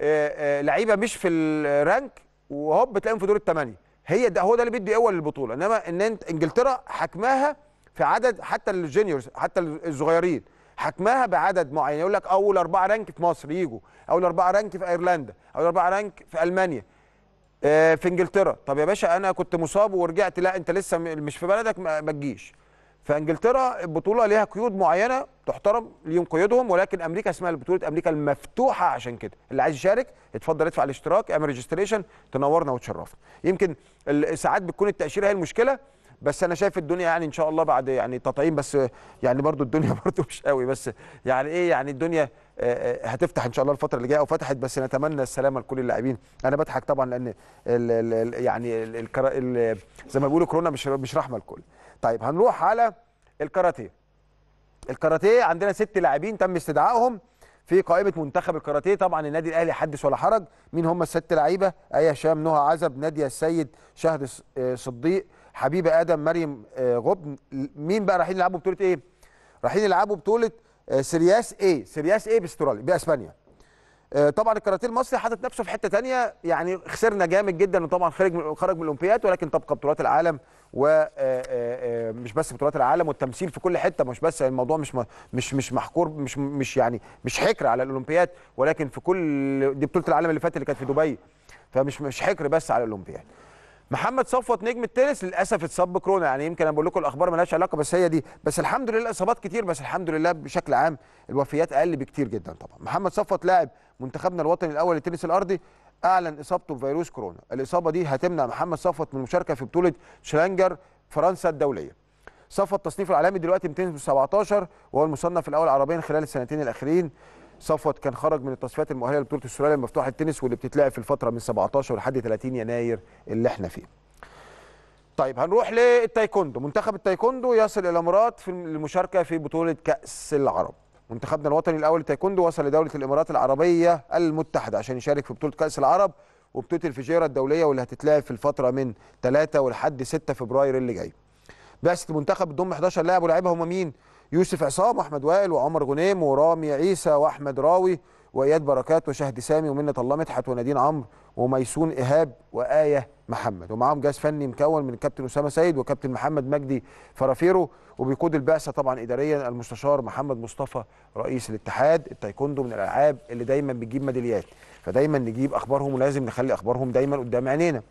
آه، لعيبه مش في الرانك وهوب تلاقيهم في دور الثمانيه هي ده هو ده اللي بيدي قوه للبطوله انما ان انت انجلترا حكمها في عدد حتى الجينيورز حتى الصغيرين حكمها بعدد معين يقول لك اول اربعه رانك في مصر يجوا اول اربعه رانك في ايرلندا اول اربعه رانك في المانيا آه، في انجلترا طب يا باشا انا كنت مصاب ورجعت لا انت لسه مش في بلدك ما تجيش فانجلترا البطوله ليها قيود معينه تحترم ليهم قيودهم ولكن امريكا اسمها بطوله امريكا المفتوحه عشان كده اللي عايز يشارك اتفضل ادفع الاشتراك اعمل ريجستريشن تنورنا وتشرفنا يمكن ساعات بتكون التاشيره هي المشكله بس انا شايف الدنيا يعني ان شاء الله بعد يعني تطعيم بس يعني برضو الدنيا *laughs* برضو مش قوي بس يعني ايه يعني الدنيا آه، آه، هتفتح ان شاء الله الفتره اللي جايه او فتحت بس نتمنى السلامه لكل اللاعبين انا بضحك طبعا لان الـ الـ يعني الـ الـ زي ما بيقولوا كورونا مش مش رحمه للكل طيب هنروح على الكاراتيه الكاراتيه عندنا ست لاعبين تم استدعائهم في قائمه منتخب الكاراتيه طبعا النادي الاهلي حدث ولا حرج مين هم الست لعيبه ايه هشام نهى عزب ناديه السيد شهد آه، صديق حبيبه ادم مريم آه، غبن مين بقى رايحين يلعبوا بطوله ايه؟ رايحين يلعبوا بطوله آه، سيرياس ايه سيرياس ايه باستراليا باسبانيا آه، طبعا الكاراتيه المصري حاطط نفسه في حته ثانيه يعني خسرنا جامد جدا وطبعا خرج من خرج من الاولمبياد ولكن تبقى بطولات العالم ومش بس بطولات العالم والتمثيل في كل حته مش بس الموضوع مش مش مش محكور مش مش يعني مش حكر على الاولمبياد ولكن في كل دي بطوله العالم اللي فاتت اللي كانت في دبي فمش مش حكر بس على الاولمبياد محمد صفوت نجم التنس للاسف اتصاب بكورونا يعني يمكن انا بقول لكم الاخبار مالهاش علاقه بس هي دي بس الحمد لله الاصابات كتير بس الحمد لله بشكل عام الوفيات اقل بكتير جدا طبعا محمد صفوت لاعب منتخبنا الوطني الاول للتنس الارضي اعلن اصابته بفيروس كورونا الاصابه دي هتمنع محمد صفوت من المشاركه في بطوله شلانجر فرنسا الدوليه صفوت تصنيفه العالمي دلوقتي 217 وهو المصنف الاول عربيا خلال السنتين الاخيرين صفوت كان خرج من التصفيات المؤهله لبطوله السلاله المفتوحه التنس واللي بتتلعب في الفتره من 17 لحد 30 يناير اللي احنا فيه. طيب هنروح للتايكوندو، منتخب التايكوندو يصل الى الامارات في المشاركه في بطوله كاس العرب. منتخبنا الوطني الاول للتايكوندو وصل لدوله الامارات العربيه المتحده عشان يشارك في بطوله كاس العرب وبطوله الفجيره الدوليه واللي هتتلعب في الفتره من 3 ولحد 6 فبراير اللي جاي. بعثه المنتخب بتضم 11 لاعب ولاعيبه هم مين؟ يوسف عصام واحمد وائل وعمر غنيم ورامي عيسى واحمد راوي واياد بركات وشهد سامي ومنه الله مدحت ونادين عمرو وميسون ايهاب وايه محمد ومعاهم جهاز فني مكون من كابتن اسامه سيد وكابتن محمد مجدي فرافيرو وبيقود البعثه طبعا اداريا المستشار محمد مصطفى رئيس الاتحاد التايكوندو من الالعاب اللي دايما بتجيب ميداليات فدايما نجيب اخبارهم ولازم نخلي اخبارهم دايما قدام عينينا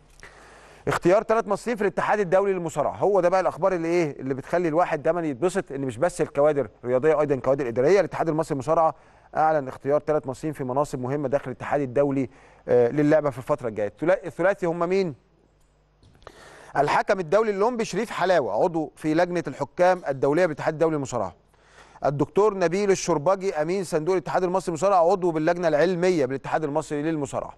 اختيار ثلاث مصريين في الاتحاد الدولي للمصارعه هو ده بقى الاخبار اللي ايه اللي بتخلي الواحد دايما يتبسط ان مش بس الكوادر الرياضيه ايضا الكوادر الاداريه الاتحاد المصري للمصارعه اعلن اختيار ثلاث مصريين في مناصب مهمه داخل الاتحاد الدولي آه، للعبه في الفتره الجايه الثلاثي هم مين الحكم الدولي الاولمبي شريف حلاوه عضو في لجنه الحكام الدوليه بالاتحاد الدولي للمصارعه الدكتور نبيل الشربجي امين صندوق الاتحاد المصري للمصارعه عضو باللجنه العلميه بالاتحاد المصري للمصارعه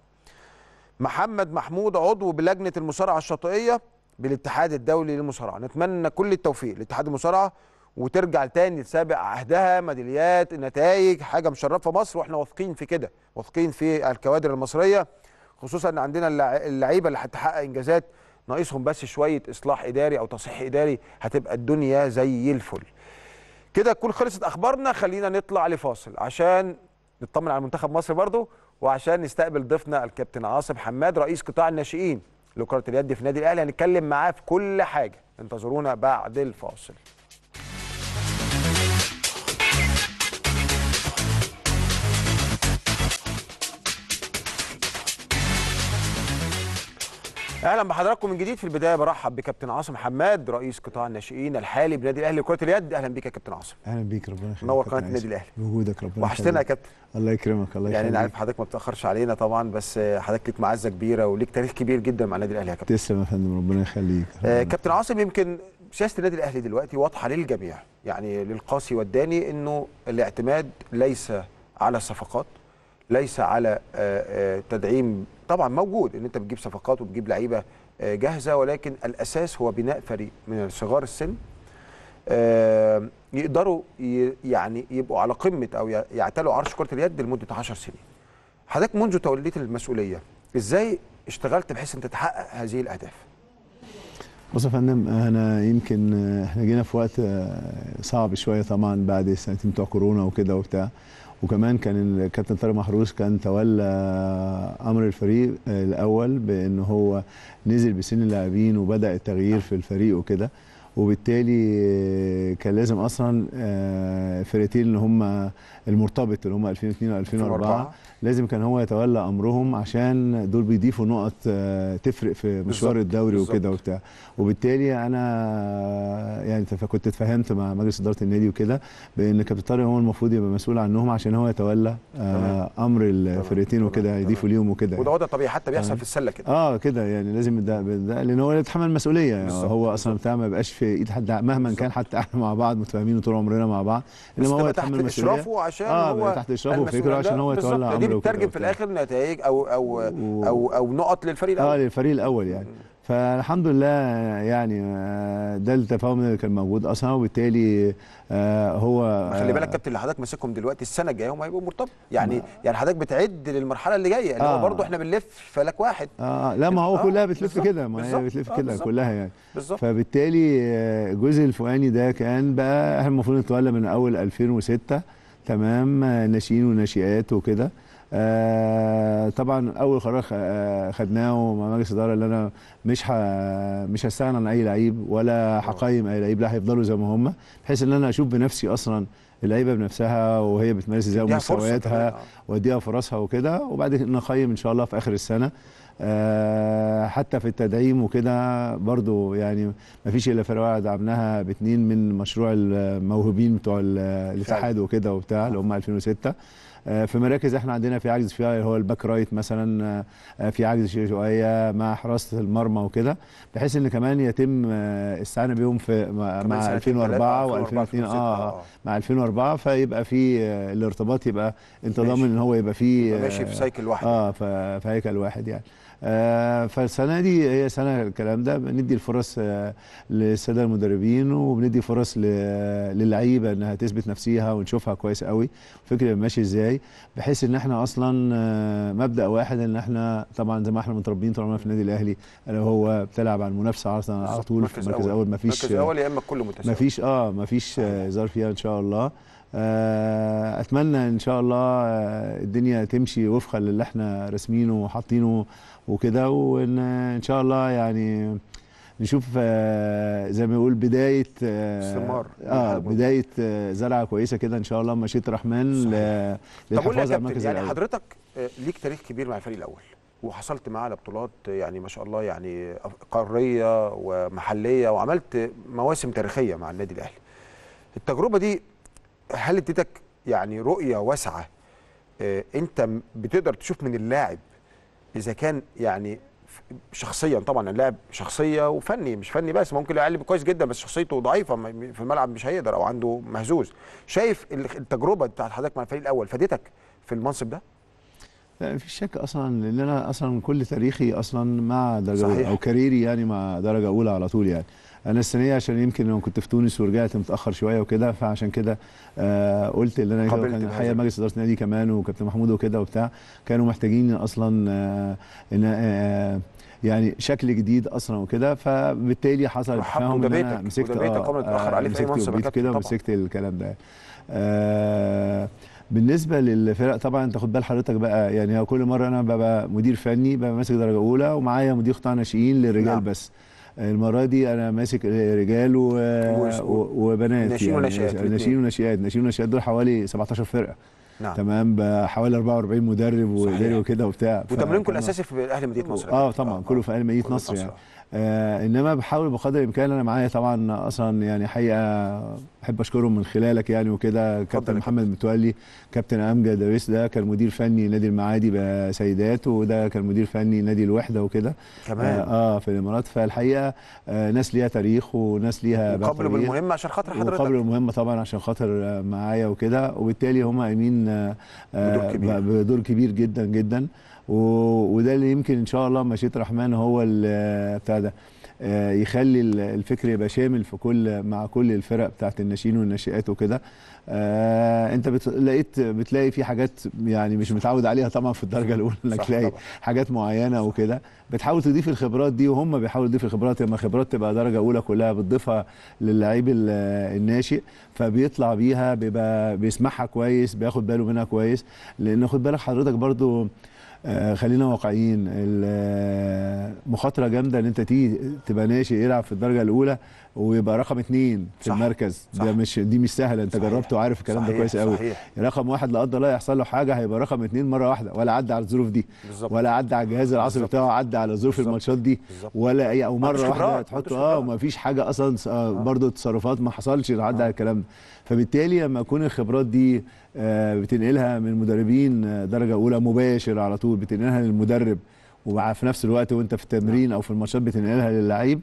محمد محمود عضو بلجنه المصارعه الشاطئيه بالاتحاد الدولي للمصارعه نتمنى كل التوفيق لاتحاد المصارعه وترجع تاني لسابق عهدها ميداليات نتائج حاجه مشرفه مصر واحنا واثقين في كده واثقين في الكوادر المصريه خصوصا ان عندنا اللعيبه اللي هتحقق انجازات ناقصهم بس شويه اصلاح اداري او تصحيح اداري هتبقى الدنيا زي الفل كده تكون خلصت اخبارنا خلينا نطلع لفاصل عشان نطمن على منتخب مصر برضو وعشان نستقبل ضيفنا الكابتن عاصم حماد رئيس قطاع الناشئين لكره اليد في النادي الاهلي هنتكلم معاه في كل حاجه انتظرونا بعد الفاصل اهلا بحضراتكم من جديد في البدايه برحب بكابتن عاصم حماد رئيس قطاع الناشئين الحالي بنادي الاهلي لكره اليد اهلا بيك يا كابتن عاصم اهلا بيك ربنا يخليك منور قناه النادي الاهلي بوجودك ربنا وحشتنا يا كابتن الله يكرمك الله يخليك يعني انا عارف حضرتك ما بتاخرش علينا طبعا بس حضرتك ليك معزه كبيره وليك تاريخ كبير جدا مع النادي الاهلي يا كابتن تسلم يا فندم ربنا يخليك آه كابتن عاصم يمكن سياسه النادي الاهلي دلوقتي واضحه للجميع يعني للقاسي والداني انه الاعتماد ليس على الصفقات ليس على آه، آه، تدعيم طبعا موجود ان انت بتجيب صفقات وبتجيب لعيبه آه، جاهزه ولكن الاساس هو بناء فريق من صغار السن آه، يقدروا يعني يبقوا على قمه او يعتلوا عرش كره اليد لمده 10 سنين. حضرتك منذ توليت المسؤوليه ازاي اشتغلت بحيث ان تتحقق هذه الاهداف؟ بص يا فندم انا يمكن احنا جينا في وقت آه، صعب شويه طبعا بعد السنتين بتوع كورونا وكده وبتاع وكمان كان الكابتن طارق محروس كان تولى امر الفريق الاول بان هو نزل بسن اللاعبين وبدا التغيير في الفريق وكده وبالتالي كان لازم اصلا آه، فرقتين اللي هم المرتبط اللي هم 2002 و2004 لازم كان هو يتولى امرهم عشان دول بيضيفوا نقط آه، تفرق في مشوار الدوري وكده وبتاع وبالتالي انا يعني كنت اتفهمت مع مجلس اداره النادي وكده بان كابتن طارق هو المفروض يبقى مسؤول عنهم عشان هو يتولى آه امر الفرقتين وكده يضيفوا ليهم وكده يعني. وده وضع طبيعي حتى بيحصل آه. في السله كده اه كده يعني لازم ده, ده لان هو يتحمل المسؤوليه يعني هو اصلا بتاع ما يبقاش في ايد حد مهما كان حتى احنا مع بعض متفاهمين طول عمرنا مع بعض انما هو يتحمل تحت اشرافه عشان آه هو تحت اشرافه وفكره عشان هو يتولى امر تترجم في الاخر نتائج او او او او نقط للفريق الاول اه للفريق الاول يعني فالحمد لله يعني آه، ده التفاهم اللي كان موجود اصلا وبالتالي آه، هو خلي بالك آه، كابتن اللي حضرتك ماسكهم دلوقتي السنه الجايه هم هيبقوا مرتبط يعني يعني حضرتك بتعد للمرحله اللي جايه اللي آه هو برضه احنا بنلف فلك واحد اه لا ما هو كلها بتلف كده ما هي بتلف كده كلها يعني بالزبط. فبالتالي الجزء الفوقاني ده كان بقى المفروض نتولى من اول 2006 تمام ناشئين وناشئات وكده آه طبعا اول قرار آه، خدناه مع مجلس الاداره اللي انا مش ح... مش هستغنى عن اي لعيب ولا آه. هقيم اي لعيب لا هيفضلوا زي ما هم بحيث ان انا اشوف بنفسي اصلا اللعيبه بنفسها وهي بتمارس ازاي مستوياتها آه. واديها فرصها وكده وبعدين نقيم ان شاء الله في اخر السنه آه حتى في التدعيم وكده برضو يعني ما فيش الا فرقه دعمناها باثنين من مشروع الموهوبين بتوع الاتحاد وكده وبتاع اللي هم 2006 آه، في مراكز احنا عندنا في عجز فيها هو الباك رايت مثلا آه، آه، في عجز شويه مع حراسه المرمى وكده بحيث ان كمان يتم استعانه بيهم في مع 2004 و2002 اه, آه مع 2004 فيبقى في الارتباط يبقى انت ضامن ان هو يبقى في ماشي في سايكل واحد اه في هيكل واحد يعني آه، فالسنه دي هي سنه الكلام ده بندي الفرص آه، للساده المدربين وبندي فرص للعيبه انها تثبت نفسها ونشوفها كويس قوي فكره ماشي ازاي بحيث ان احنا اصلا آه، مبدا واحد ان احنا طبعا زي ما احنا متربيين طول عمرنا في النادي الاهلي اللي هو بتلعب على المنافسه على طول في المركز الاول مفيش مركز اول يا اما كله متساوي مفيش اه مفيش هزار فيها ان شاء الله اتمنى ان شاء الله الدنيا تمشي وفقا للي احنا راسمينه وحاطينه وكده وان ان شاء الله يعني نشوف آه، زي ما يقول بدايه ثمار اه, آه، بدايه آه، زرعه كويسه كده ان شاء الله مشيت الرحمن للحفاظ على المركز يعني حضرتك ليك تاريخ كبير مع الفريق الاول وحصلت معاه على بطولات يعني ما شاء الله يعني قاريه ومحليه وعملت مواسم تاريخيه مع النادي الاهلي. التجربه دي هل اديتك يعني رؤيه واسعه انت بتقدر تشوف من اللاعب اذا كان يعني شخصيا طبعا اللاعب يعني شخصيه وفني مش فني بس ممكن يعلم كويس جدا بس شخصيته ضعيفه في الملعب مش هيقدر او عنده مهزوز شايف التجربه بتاعت حضرتك مع الفريق الاول فادتك في المنصب ده لا مفيش شك اصلا لان انا اصلا كل تاريخي اصلا مع درجه صحيح. او كاريري يعني مع درجه اولى على طول يعني انا السنه دي عشان يمكن انا كنت في تونس ورجعت متاخر شويه وكده فعشان كده آه قلت ان انا كان الحقيقه مجلس اداره النادي كمان وكابتن محمود وكده وبتاع كانوا محتاجين اصلا آه، ان آه يعني شكل جديد اصلا وكده فبالتالي حصل فهم ان انا مسكت اه, آه مسكت كده ومسكت الكلام ده آه، بالنسبه للفرق طبعا انت خد بال حضرتك بقى يعني كل مره انا ببقى مدير فني ببقى ماسك درجه اولى ومعايا مدير قطاع ناشئين للرجال نعم. بس المره دي انا ماسك رجال و... وبنات ناشئين يعني وناشئات ناشئين وناشئات ناشئين وناشئات دول حوالي 17 فرقه نعم. تمام بحوالي 44 مدرب واداري وكده وبتاع ف... وتمرينكم الاساسي في اهل مدينه نصر يعني. اه طبعا آه. كله في اهل آه. مدينه نصر يعني آه انما بحاول بقدر الامكان انا معايا طبعا اصلا يعني حقيقه بحب اشكرهم من خلالك يعني وكده كابتن محمد متولي كابتن امجد دويس ده كان مدير فني نادي المعادي بسيدات وده كان مدير فني نادي الوحده وكده تمام آه, اه في الامارات فالحقيقه آه ناس ليها تاريخ وناس ليها قبل بالمهمه عشان خاطر حضرتك قبل المهمه طبعا عشان خاطر آه، معايا وكده وبالتالي هم قايمين آه،, آه بدور كبير. بدور كبير جدا جدا وده اللي يمكن ان شاء الله مشيت الرحمن هو بتاع ده آه، يخلي الفكر يبقى شامل في كل مع كل الفرق بتاعت الناشئين والناشئات وكده آه، انت لقيت بتلاقي في حاجات يعني مش متعود عليها طبعا في الدرجه الاولى انك تلاقي حاجات معينه وكده بتحاول تضيف الخبرات دي وهم بيحاولوا يضيفوا الخبرات لما خبرات تبقى درجه اولى كلها بتضيفها للعيب الناشئ فبيطلع بيها بيبقى بيسمعها كويس بياخد باله منها كويس لان خد بالك حضرتك برضو آه، خلينا واقعيين المخاطره جامده ان انت تيجي تبقى ناشئ يلعب في الدرجه الاولى ويبقى رقم اثنين في صح المركز صح ده مش دي مش سهله انت صحيح وعارف الكلام صحيح ده كويس قوي صحيح رقم واحد لا قدر الله يحصل له حاجه هيبقى رقم اثنين مره واحده ولا عدى على الظروف دي بالزبط. ولا عدى على الجهاز العصبي بتاعه عدى على ظروف الماتشات دي بالزبط. ولا اي او مره واحده تحط اه وما فيش حاجه اصلا آه،, آه برضه تصرفات ما حصلش عدى آه. على الكلام ده فبالتالي لما يكون الخبرات دي آه بتنقلها من مدربين آه، درجه اولى مباشر على طول بتنقلها للمدرب وفي نفس الوقت وانت في التمرين نعم. او في الماتشات بتنقلها للعيب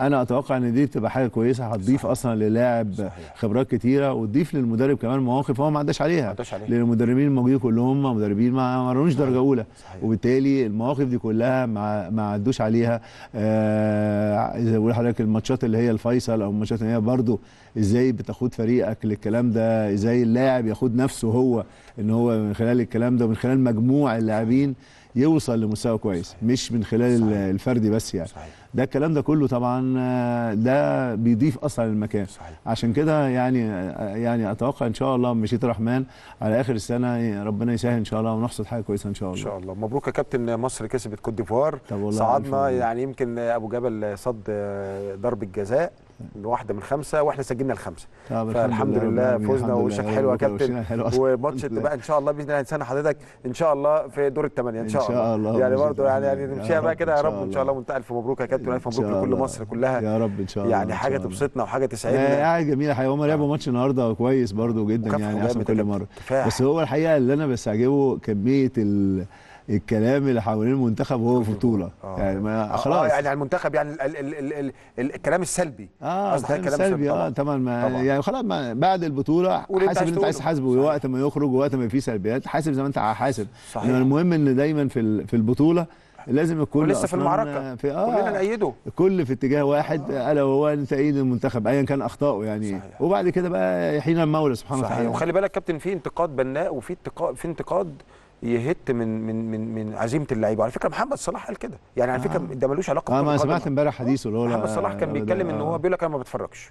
انا اتوقع ان دي بتبقى حاجه كويسه هتضيف اصلا للاعب خبرات كتيره وتضيف للمدرب كمان مواقف هو ما عداش عليها لان المدربين الموجودين كلهم مدربين ما مرنوش درجه اولى وبالتالي المواقف دي كلها ما عدوش عليها آه بقول لحضرتك الماتشات اللي هي الفيصل او الماتشات اللي هي برضو ازاي بتاخد فريقك للكلام ده ازاي اللاعب ياخد نفسه هو ان هو من خلال الكلام ده ومن خلال مجموع اللاعبين يوصل لمستوى كويس مش من خلال صحيح. الفردي بس يعني صحيح. ده الكلام ده كله طبعا آه، ده بيضيف اصلا للمكان عشان كده يعني آه، يعني اتوقع ان شاء الله مشيت الرحمن على اخر السنه ربنا يسهل ان شاء الله ونحصد حاجه كويسه ان شاء الله ان شاء الله مبروك يا كابتن مصر كسبت كوت ديفوار صعدنا يعني يمكن ابو جبل صد آه، ضربه جزاء واحده من خمسه واحنا سجلنا الخمسه فالحمد لله فوزنا ووشك حلو يا كابتن وماتش بقى ان شاء الله باذن الله هنستنى حضرتك ان شاء الله في دور الثمانيه ان شاء الله, يعني يعني يعني إن شاء الله يعني برضه يعني يعني نمشيها بقى كده يا رب ان شاء الله وانت الف مبروك يا كابتن الف مبروك لكل مصر كلها يا رب ان شاء الله يعني حاجه تبسطنا وحاجه تسعدنا قاعد جميل الحقيقه هم لعبوا ماتش النهارده كويس برضه جدا يعني احسن كل مره بس هو الحقيقه اللي انا بستعجبه كميه الكلام اللي حوالين المنتخب وهو في بطوله آه. يعني ما آه، آه، خلاص آه يعني المنتخب يعني ال ال ال ال ال الكلام السلبي اه الكلام السلبي اه طبعا ما يعني خلاص ما بعد البطوله حاسب اللي انت عايز تحاسبه وقت ما يخرج ووقت ما في سلبيات حاسب زي ما انت حاسب صحيح المهم ان دايما في في البطوله لازم الكل لسه في المعركه في آه كلنا نأيده الكل في اتجاه واحد آه. الا وهو تأييد المنتخب ايا كان اخطائه يعني صحيح. وبعد كده بقى يحين المولى سبحانه وتعالى وخلي بالك كابتن في انتقاد بناء وفي انتقاد في انتقاد يهت من من من من عزيمه اللعيبه على فكره محمد صلاح قال كده يعني على فكره آه. ده ملوش علاقه آه ما سمعت امبارح حديثه اللي هو محمد صلاح كان آه، بيتكلم آه. ان هو بيقول لك انا ما بتفرجش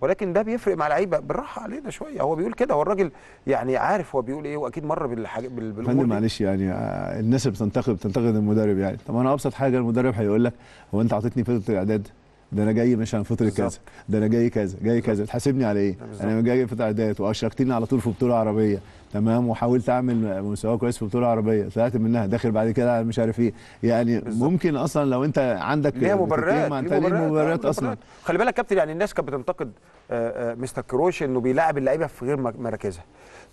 ولكن ده بيفرق مع لعيبه بالراحه علينا شويه هو بيقول كده هو الراجل يعني عارف هو بيقول ايه واكيد مر بالحاجات بالامور معلش يعني الناس اللي بتنتقد بتنتقد المدرب يعني طب انا ابسط حاجه المدرب هيقول لك هو انت اعطيتني فتره الاعداد ده انا جاي مش عن فتره كذا ده انا جاي كذا جاي كذا تحاسبني على ايه انا جاي فتره اعداد واشركتني على طول في بطوله عربيه تمام وحاولت اعمل مستوى كويس في بطوله عربيه طلعت منها داخل بعد كده مش عارف ايه يعني بالزبط. ممكن اصلا لو انت عندك ليها مبررات ليها مبررات اصلا خلي بالك كابتن يعني الناس كانت بتنتقد آه، آه، مستر كروش انه بيلعب اللعيبه في غير مراكزها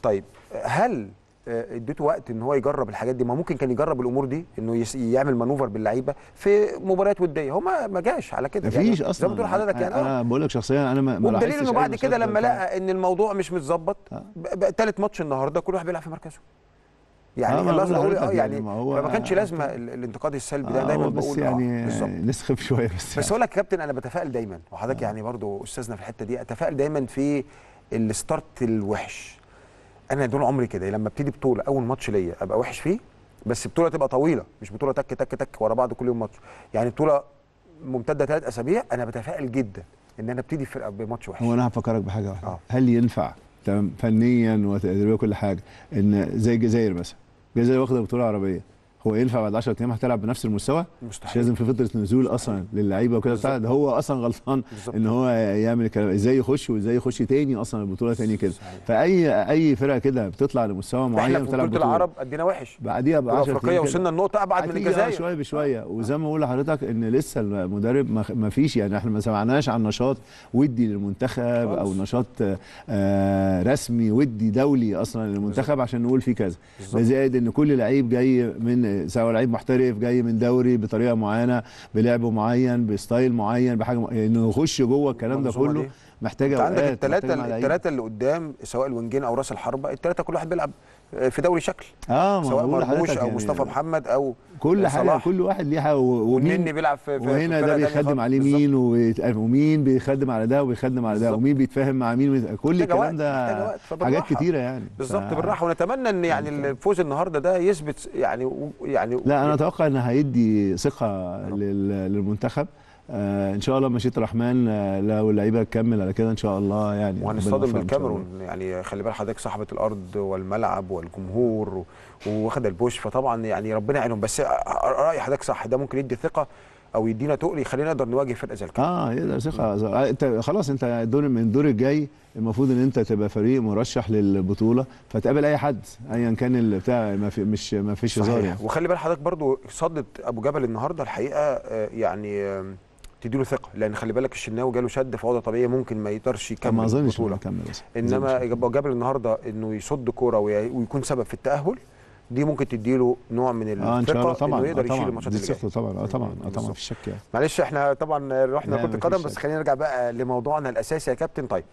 طيب هل آه، اديته وقت ان هو يجرب الحاجات دي ما ممكن كان يجرب الامور دي انه يعمل مانوفر باللعيبه في مباريات وديه هو ما جاش على كده مفيش يعني اصلا زي ما بتقول حضرتك يعني انا آه. بقول لك شخصيا انا ما والدليل انه بعد كده لما لقى ان الموضوع مش متظبط ثالث آه. ماتش النهارده كل واحد بيلعب في مركزه يعني آه لازم اقول اه يعني, يعني ما, هو ما كانش لازمه الانتقاد السلبي ده آه دايما بقول يعني آه نسخف شويه بس بس اقول يعني. لك يا كابتن انا بتفائل دايما وحضرتك آه. يعني برضو استاذنا في الحته دي اتفائل دايما في الستارت الوحش انا طول عمري كده لما ابتدي بطوله اول ماتش ليا ابقى وحش فيه بس بطوله تبقى طويله مش بطوله تك تك تك ورا بعض كل يوم ماتش يعني بطوله ممتده ثلاث اسابيع انا بتفائل جدا ان انا ابتدي فرقه بماتش وحش هو انا هفكرك بحاجه واحده آه. هل ينفع تمام فنيا وتدريبيا وكل حاجه ان زي الجزائر مثلا الجزائر واخده بطوله عربيه هو إيه ينفع بعد 10 ايام هتلعب بنفس المستوى مستحيل مش لازم في فتره نزول اصلا للعيبه وكده بتاع ده هو اصلا غلطان ان هو يعمل الكلام ازاي يخش وازاي يخش تاني اصلا البطوله تاني كده فاي اي فرقه كده بتطلع لمستوى معين بتلعب بطوله العرب ادينا وحش بعديها ب 10 افريقيا وصلنا النقطه ابعد من الجزائر شويه بشويه آه. وزي ما بقول لحضرتك ان لسه المدرب ما فيش يعني احنا ما سمعناش عن نشاط ودي للمنتخب او نشاط آه، رسمي ودي دولي اصلا للمنتخب عشان نقول فيه كذا زائد ان كل لعيب جاي من سواء لعيب محترف جاي من دوري بطريقه معينه بلعب معين بستايل معين بحاجه م... انه يخش يعني جوه الكلام ده كله محتاجه انت عندك الثلاثه الثلاثه اللي قدام سواء الوينجين او راس الحربه الثلاثه كل واحد بيلعب في دوري شكل اه سواء مرموش او يعني مصطفى محمد او كل حاجه كل واحد ليه حاجه ومين بيلعب في وهنا ده بيخدم عليه مين ومين بيخدم على ده وبيخدم على ده ومين بيتفاهم مع مين كل الكلام ده حاجات كتيره يعني بالظبط ف... بالراحه ونتمنى ان يعني, يعني الفوز النهارده ده يثبت يعني يعني لا انا اتوقع ان هيدي ثقه للمنتخب آه، ان شاء الله مشيت الرحمن آه، لو اللعيبه تكمل على كده ان شاء الله يعني وهنصطدم بالكاميرون يعني خلي بال حضرتك صاحبه الارض والملعب والجمهور واخد البوش فطبعا يعني ربنا يعينهم بس راي حضرتك صح ده ممكن يدي ثقه او يدينا تقل يخلينا نقدر نواجه فرقه زي الكاميرون اه يقدر ثقه آه، انت خلاص انت الدور من الدور الجاي المفروض ان انت تبقى فريق مرشح للبطوله فتقابل اي حد ايا كان البتاع ما في مش ما فيش هزار يعني وخلي بال حضرتك برضو صدت ابو جبل النهارده الحقيقه يعني تديله ثقه لان خلي بالك الشناوي جاله شد في عوده طبيعيه ممكن ما يقدرش يكمل ما اظنش يكمل انما جابر النهارده انه يصد كوره ويكون سبب في التاهل دي ممكن تديله نوع من الثقه آه ان شاء الله طبعا انه يقدر آه يشيل الماتشات طبعا آه طبعا اه طبعا اه طبعا مفيش شك يعني معلش احنا طبعا رحنا كره القدم بس خلينا نرجع بقى لموضوعنا الاساسي يا كابتن طيب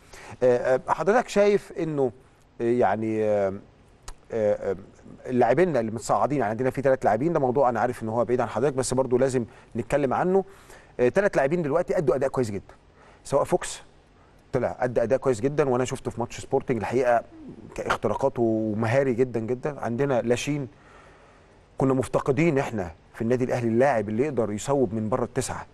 آه، آه، حضرتك شايف انه آه، يعني اللاعبين اللي متصاعدين يعني عندنا في ثلاث لاعبين ده موضوع انا عارف ان هو بعيد عن حضرتك بس برضو لازم نتكلم عنه ثلاث آه، لاعبين دلوقتي ادوا اداء كويس جدا سواء فوكس طلع ادى اداء كويس جدا وانا شفته في ماتش سبورتنج الحقيقه كاختراقاته ومهاري جدا جدا عندنا لاشين كنا مفتقدين احنا في النادي الاهلي اللاعب اللي يقدر يصوب من بره التسعه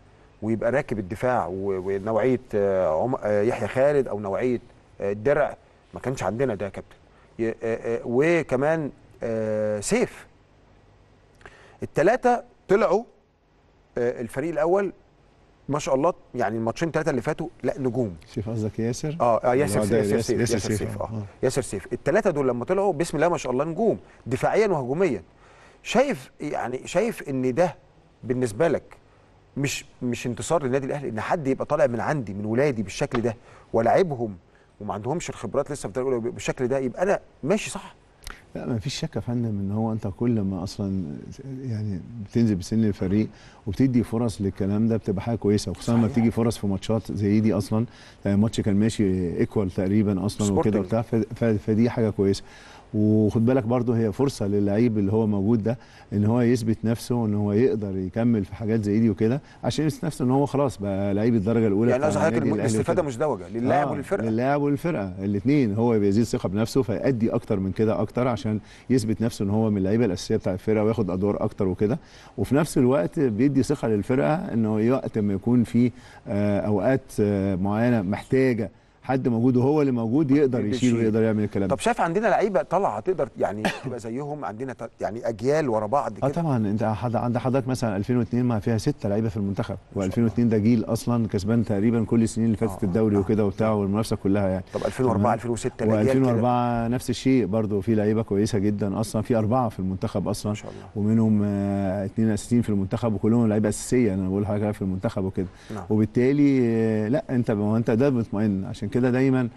ويبقى راكب الدفاع ونوعيه آه، آه، يحيى خالد او نوعيه الدرع ما كانش عندنا ده يا كابتن وكمان سيف الثلاثه طلعوا الفريق الاول ما شاء الله يعني الماتشين ثلاثه اللي فاتوا لا نجوم سيف قصدك ياسر اه, آه، ياسر, سيف ياسر, سيف ياسر سيف سيف اه, آه. ياسر سيف الثلاثه دول لما طلعوا بسم الله ما شاء الله نجوم دفاعيا وهجوميا شايف يعني شايف ان ده بالنسبه لك مش مش انتصار للنادي الاهلي ان حد يبقى طالع من عندي من ولادي بالشكل ده ولاعبهم وما عندهمش الخبرات لسه في بالشكل ده يبقى انا ماشي صح لا ما فيش شك يا فندم ان هو انت كل ما اصلا يعني بتنزل بسن الفريق وبتدي فرص للكلام ده بتبقى حاجه كويسه وخصوصا لما بتيجي فرص في ماتشات زي دي اصلا يعني الماتش كان ماشي ايكوال تقريبا اصلا وكده وبتاع فدي حاجه كويسه وخد بالك برضه هي فرصه للعيب اللي هو موجود ده ان هو يثبت نفسه ان هو يقدر يكمل في حاجات زي دي وكده عشان يثبت نفسه ان هو خلاص بقى لعيب الدرجه الاولى يعني قصدي حضرتك الاستفاده مزدوجه للاعب آه وللفرقه للاعب وللفرقه الاثنين هو بيزيد ثقه بنفسه فيأدي اكتر من كده اكتر عشان يثبت نفسه ان هو من اللعيبه الاساسيه بتاع الفرقه وياخد ادوار اكتر وكده وفي نفس الوقت بيدي ثقه للفرقه انه وقت ما يكون في آه، اوقات آه، معينه محتاجه حد موجود وهو اللي موجود يقدر يشيل ويقدر يعمل الكلام طب شايف عندنا لعيبه طالعه تقدر يعني تبقى زيهم عندنا يعني اجيال ورا بعض آه كده اه طبعا انت حد عند حضرتك مثلا 2002 ما فيها سته لعيبه في المنتخب و2002 ده جيل اصلا كسبان تقريبا كل السنين اللي فاتت آه الدوري آه وكده وبتاع والمنافسه كلها يعني طب 2004 2006 و2004 نفس الشيء برضه في لعيبه كويسه جدا اصلا في اربعه في المنتخب اصلا ما شاء الله ومنهم اثنين آه اساسيين في المنتخب وكلهم لعيبه اساسيه انا بقول حاجه في المنتخب وكده نعم. وبالتالي آه، لا انت ما انت ده مطمئن عشان كده دايما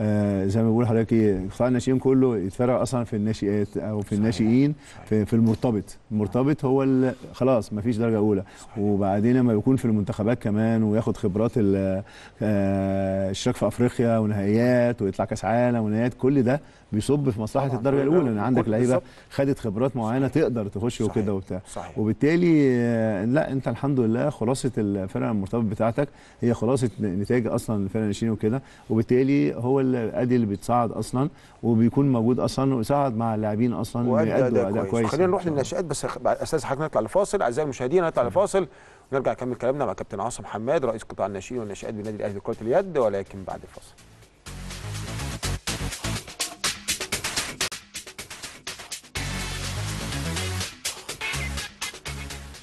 آه، زي ما بقول حضرتك ايه قطاع الناشئين كله يتفرع اصلا في الناشئات او في الناشئين في, في المرتبط المرتبط هو خلاص ما فيش درجه اولى وبعدين لما يكون في المنتخبات كمان وياخد خبرات الاشتراك آه، في افريقيا ونهائيات ويطلع كاس عالم ونهائيات كل ده بيصب في مصلحه الدرجه الاولى ان عندك لعيبه خدت خبرات معينه تقدر تخش وكده وبتاع وبالتالي آه، لا انت الحمد لله خلاصه الفرقه المرتبط بتاعتك هي خلاصه نتاج اصلا الفرقه الناشئين وكده وبالتالي هو الادي اللي بيتصعد اصلا وبيكون موجود اصلا ويساعد مع اللاعبين اصلا ويأدوا اداء كويس خلينا نروح للناشئات بس استاذ حضرتك نطلع لفاصل اعزائي المشاهدين هنطلع لفاصل ونرجع نكمل كلامنا مع كابتن عاصم حماد رئيس قطاع الناشئين والناشئات بالنادي الاهلي لكره اليد ولكن بعد الفاصل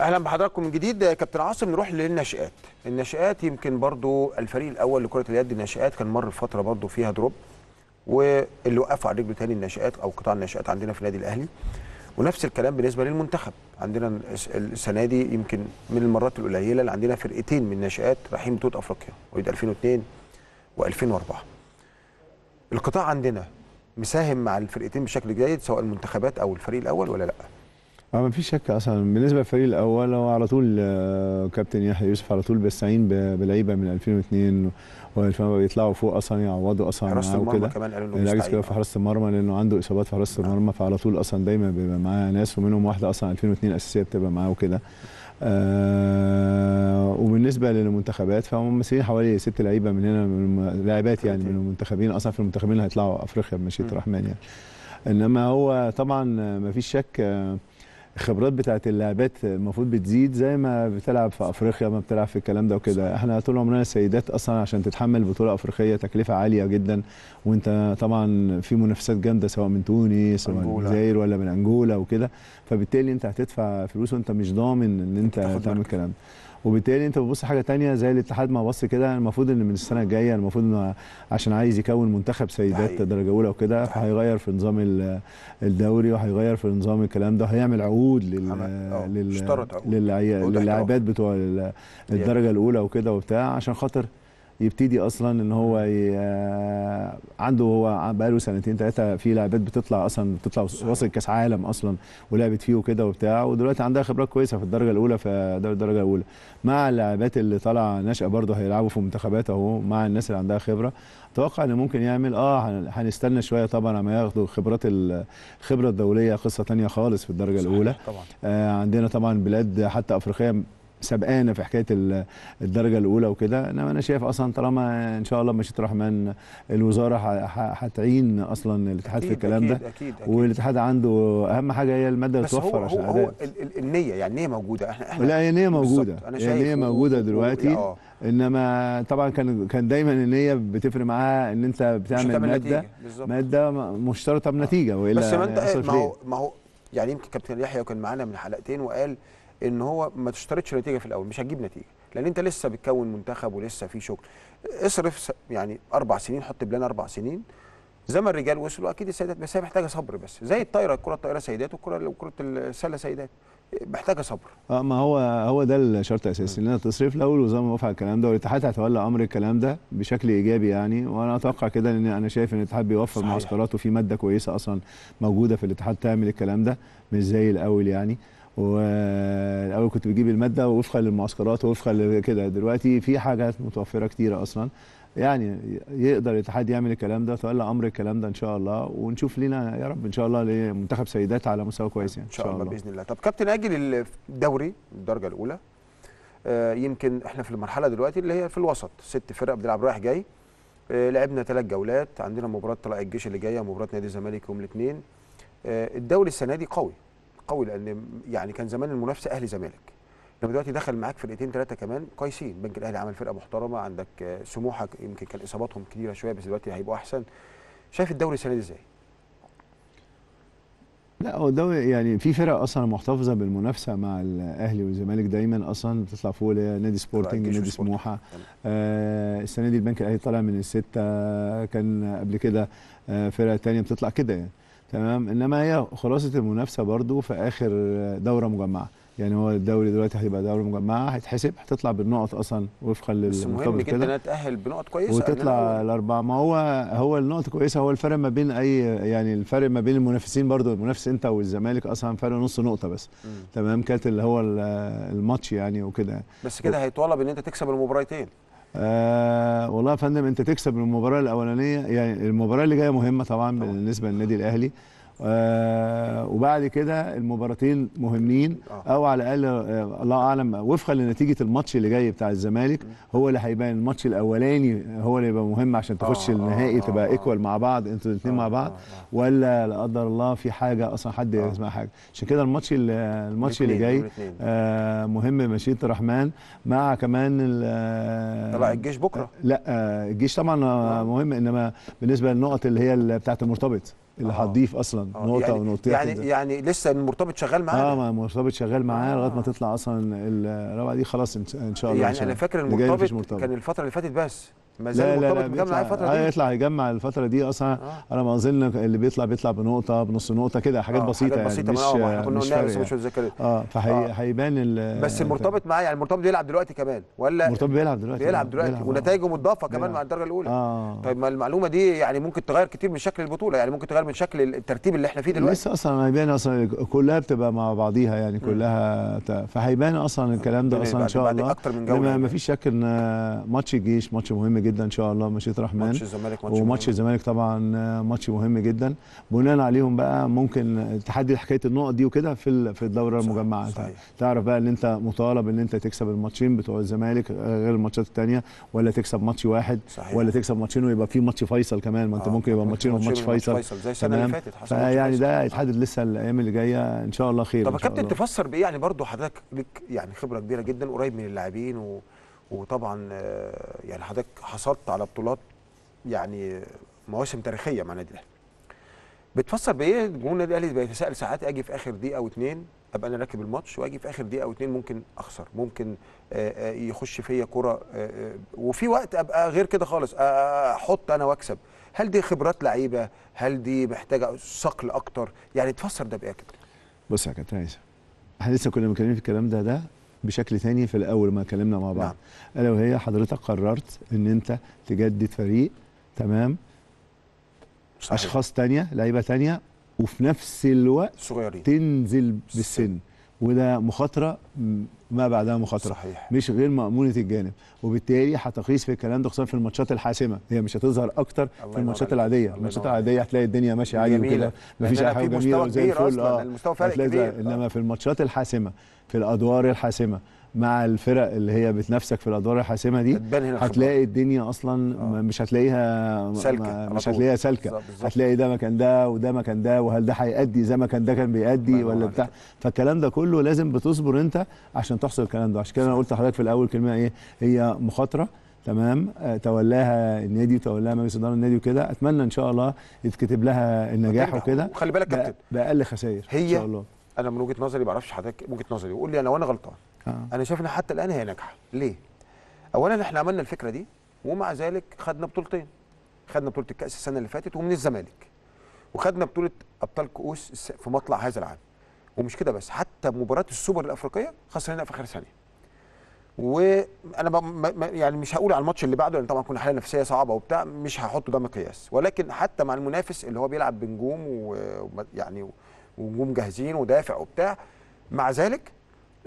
اهلا بحضراتكم من جديد كابتن عاصم نروح للناشئات الناشئات يمكن برضو الفريق الاول لكره اليد الناشئات كان مر فتره برضو فيها دروب واللي وقفوا على رجله تاني الناشئات او قطاع الناشئات عندنا في النادي الاهلي ونفس الكلام بالنسبه للمنتخب عندنا السنه دي يمكن من المرات القليله اللي عندنا فرقتين من الناشئات رايحين بطوله افريقيا ويد 2002 و2004 القطاع عندنا مساهم مع الفرقتين بشكل جيد سواء المنتخبات او الفريق الاول ولا لا اه ما فيش شك اصلا بالنسبه للفريق الاول هو على طول آه، كابتن يحيى يوسف على طول بيستعين بلعيبه من 2002 فما بيطلعوا فوق اصلا يعوضوا اصلا حراسه المرمى كمان قالوا له مستعين في حراسه المرمى لانه عنده اصابات في حراسه نعم. المرمى فعلى طول اصلا دايما بيبقى معاه ناس ومنهم واحده اصلا 2002 اساسيه بتبقى معاه وكده آه وبالنسبه للمنتخبات فهم مسيرين حوالي ست لعيبه من هنا من لاعبات يعني من المنتخبين اصلا في المنتخبين اللي هيطلعوا افريقيا بمشيئه الرحمن يعني انما هو طبعا ما فيش شك آه الخبرات بتاعت اللاعبات المفروض بتزيد زي ما بتلعب في افريقيا ما بتلعب في الكلام ده وكده احنا طول عمرنا سيدات اصلا عشان تتحمل بطوله افريقيه تكلفه عاليه جدا وانت طبعا في منافسات جامده سواء من تونس ولا من الجزائر ولا من انجولا وكده فبالتالي انت هتدفع فلوس وانت مش ضامن ان انت تعمل الكلام ده وبالتالي انت بتبص حاجه ثانيه زي الاتحاد ما بص كده المفروض ان من السنه الجايه المفروض انه عشان عايز يكون منتخب سيدات درجه اولى وكده فهيغير في نظام الدوري وهيغير في نظام الكلام ده هيعمل عقود لل اه، لل للاعبات بتوع الدرجه الاولى وكده وبتاع عشان خاطر يبتدي اصلا ان هو ي... عنده هو بقاله سنتين ثلاثه في لاعبات بتطلع اصلا بتطلع وصل كاس عالم اصلا ولعبت فيه وكده وبتاع ودلوقتي عندها خبرات كويسه في الدرجه الاولى في دوري الدرجه الاولى مع اللاعبات اللي طالعه ناشئه برضه هيلعبوا في منتخبات اهو مع الناس اللي عندها خبره اتوقع ان ممكن يعمل اه هنستنى شويه طبعا لما ياخدوا خبرات الخبره الدوليه قصه ثانيه خالص في الدرجه الاولى طبعا. آه عندنا طبعا بلاد حتى افريقيه سبقانه في حكايه الدرجه الاولى وكده انما انا شايف اصلا طالما ان شاء الله مشيت الرحمن الوزاره هتعين اصلا الاتحاد في الكلام أكيد ده أكيد أكيد والاتحاد عنده اهم حاجه هي الماده اللي توفر عشان هو, هو النيه يعني النيه موجوده احنا, احنا لا النيه موجوده النيه موجوده دلوقتي آه. انما طبعا كان كان دايما النيه بتفرق معاها ان انت بتعمل ماده ماده مشترطه بنتيجه والا بس ما انت ما هو ما هو يعني يمكن كابتن يحيى كان معانا من حلقتين وقال ان هو ما تشترطش نتيجه في الاول مش هتجيب نتيجه لان انت لسه بتكون منتخب ولسه في شغل اصرف يعني اربع سنين حط بلان اربع سنين زي ما الرجال وصلوا اكيد السيدات بس هي محتاجه صبر بس زي الطايره الكره الطايره سيدات والكره كره السله سيدات محتاجه صبر اه ما هو هو ده الشرط الاساسي ان تصرف الاول وزي ما وافق الكلام ده والاتحاد هيتولى امر الكلام ده بشكل ايجابي يعني وانا اتوقع كده لان انا شايف ان الاتحاد بيوفر معسكراته في ماده كويسه اصلا موجوده في الاتحاد تعمل الكلام ده مش زي الاول يعني والاول كنت بجيب الماده وفقا للمعسكرات ووفقا لكده دلوقتي في حاجات متوفره كتيره اصلا يعني يقدر الاتحاد يعمل الكلام ده فقال امر الكلام ده ان شاء الله ونشوف لينا يا رب ان شاء الله لمنتخب سيدات على مستوى كويس يعني ان شاء, شاء الله باذن الله طب كابتن اجل الدوري الدرجه الاولى آه، يمكن احنا في المرحله دلوقتي اللي هي في الوسط ست فرق بنلعب رايح جاي آه، لعبنا ثلاث جولات عندنا مباراه طلائع الجيش اللي جايه ومباراه نادي الزمالك يوم الاثنين آه، الدوري السنه دي قوي قوي لان يعني كان زمان المنافسه اهلي زمالك لما دلوقتي دخل معاك فرقتين ثلاثه كمان كويسين بنك الاهلي عمل فرقه محترمه عندك سموحه يمكن كان اصاباتهم كبيره شويه بس دلوقتي هيبقوا احسن شايف الدوري السنه دي ازاي؟ لا هو الدوري يعني في فرق اصلا محتفظه بالمنافسه مع الاهلي والزمالك دايما اصلا بتطلع فوق اللي هي نادي سبورتنج إيه؟ نادي سموحه آه السنه دي البنك الاهلي طالع من السته كان قبل كده آه فرقه ثانيه بتطلع كده يعني تمام انما هي خلاصه المنافسه برضو في اخر دوره مجمعه يعني هو الدوري دلوقتي هيبقى دوره مجمعه هيتحسب هتطلع بالنقط اصلا وفقا للمطابق مهم جدا انها تاهل بنقط كويسه وتطلع الاربعه ما هو هو النقط كويسه هو الفرق ما بين اي يعني الفرق ما بين المنافسين برضو المنافس انت والزمالك اصلا فرق نص نقطه بس تمام كانت اللي هو الماتش يعني وكده بس كده هيتطلب ان انت تكسب المباراتين آه والله يا فندم انت تكسب المباراه الاولانيه يعني المباراه اللي جايه مهمه طبعا بالنسبه للنادي الاهلي آه، وبعد كده المباراتين مهمين آه. او على الاقل آه، الله اعلم وفقا لنتيجه الماتش اللي جاي بتاع الزمالك هو اللي هيبان الماتش الاولاني هو اللي يبقى مهم عشان تخش النهائي تبقى ايكوال مع بعض انتوا الاثنين مع بعض ولا لا قدر الله في حاجه اصلا حد يسمع حاجه عشان كده الماتش الماتش اللي جاي مهم مشيئه الرحمن مع كمان طلع الجيش بكره لا الجيش طبعا مهم انما بالنسبه للنقط اللي هي بتاعه المرتبط آه. اللي هتضيف اصلا آه. نقطه يعني ونقطتين يعني ده. يعني لسه المرتبط شغال معانا اه ما المرتبط شغال معانا لغايه ما آه. تطلع اصلا الروعه دي خلاص ان شاء الله يعني انا فاكر المرتبط, المرتبط كان الفتره اللي فاتت بس ما زال لا لا لا الفتره دي آه، يطلع يجمع الفتره دي اصلا آه. انا ما اظن اللي بيطلع بيطلع بنقطه بنص نقطه كده حاجات آه بسيطه حاجات يعني، بسيطه يعني مش احنا كنا قلناها بس مش يعني. متذكرين اه فهيبان آه. بس المرتبط معاه يعني المرتبط بيلعب دلوقتي كمان ولا المرتبط بيلعب دلوقتي بيلعب دلوقتي آه. ونتائجه متضافه كمان مع الدرجه الاولى آه. طيب ما المعلومه دي يعني ممكن تغير كتير من شكل البطوله يعني ممكن تغير من شكل الترتيب اللي احنا فيه دلوقتي لسه اصلا هيبان اصلا كلها بتبقى مع بعضيها يعني كلها فهيبان اصلا الكلام ده اصلا ان شاء الله ما يعني. فيش شك ان ماتش الجيش ماتش مهم جدا ان شاء الله مشيت الرحمن ماتش الزمالك ماتش وماتش الزمالك طبعا ماتش مهم جدا بناء عليهم بقى ممكن تحدي حكايه النقط دي وكده في في الدوره المجمعه صحيح. تعرف بقى ان انت مطالب ان انت تكسب الماتشين بتوع الزمالك غير الماتشات الثانيه ولا تكسب ماتش واحد صحيح. ولا تكسب ماتشين ويبقى في ماتش فيصل كمان ما انت آه. ممكن يبقى ماتشين وماتش فيصل, فيصل. زي السنه اللي فاتت حصل يعني ده هيتحدد لسه الايام اللي جايه ان شاء الله خير طب يا كابتن تفسر بايه يعني برضو حضرتك ليك يعني خبره كبيره جدا قريب من اللاعبين و... وطبعا آه، يعني حضرتك حصلت على بطولات يعني مواسم تاريخيه مع النادي الاهلي بتفسر بايه جمهور النادي الاهلي بيتساءل ساعات اجي في اخر دقيقه او اتنين ابقى انا راكب الماتش واجي في اخر دقيقه او اتنين ممكن اخسر ممكن آه، آه، يخش فيا كره وفي وقت ابقى غير كده خالص احط انا واكسب هل دي خبرات لعيبه هل دي محتاجه صقل اكتر يعني تفسر ده بايه كده بص يا كابتن عيسى احنا لسه كنا متكلمين في الكلام ده ده بشكل تاني في الاول ما اتكلمنا مع بعض نعم. الا وهي حضرتك قررت ان انت تجدد فريق تمام صحيح. اشخاص تانية لعيبه تانية وفي نفس الوقت صغيرين تنزل بالسن وده مخاطره ما بعدها مخاطره صحيح. مش غير مامونه الجانب وبالتالي هتقيس في الكلام ده خصوصا في الماتشات الحاسمه هي مش هتظهر اكتر في الماتشات العاديه الماتشات العاديه هتلاقي الدنيا ماشيه عادي وكده مفيش اي حاجه جميله زي الفل اه المستوى فرق كبير انما في الماتشات الحاسمه في الادوار الحاسمه مع الفرق اللي هي بتنافسك في الادوار الحاسمه دي هتلاقي الدنيا اصلا أوه. مش هتلاقيها سلكة مش هتلاقيها سالكه هتلاقي ده مكان ده وده مكان ده وهل ده هيأدي زي ما كان ده كان بيأدي ولا بتاع فالكلام ده كله لازم بتصبر انت عشان تحصل الكلام ده عشان كده انا قلت لحضرتك في الاول كلمه ايه هي مخاطره تمام آه، تولاها النادي وتولاها مجلس اداره النادي وكده اتمنى ان شاء الله يتكتب لها النجاح وكده وخلي بالك كابتن باقل خسائر هي ان شاء الله انا من وجهه نظري ما اعرفش حضرتك وجهه نظري وقول لي انا وانا غلطان آه. انا شايف ان حتى الان هي ناجحه ليه اولا احنا عملنا الفكره دي ومع ذلك خدنا بطولتين خدنا بطوله الكاس السنه اللي فاتت ومن الزمالك وخدنا بطوله ابطال كؤوس في مطلع هذا العام ومش كده بس حتى مباراه السوبر الافريقيه خسرناها في اخر ثانيه وانا ما يعني مش هقول على الماتش اللي بعده لان طبعا كنا حاله نفسيه صعبه وبتاع مش هحطه ده مقياس ولكن حتى مع المنافس اللي هو بيلعب بنجوم ويعني ونجوم جاهزين ودافع وبتاع مع ذلك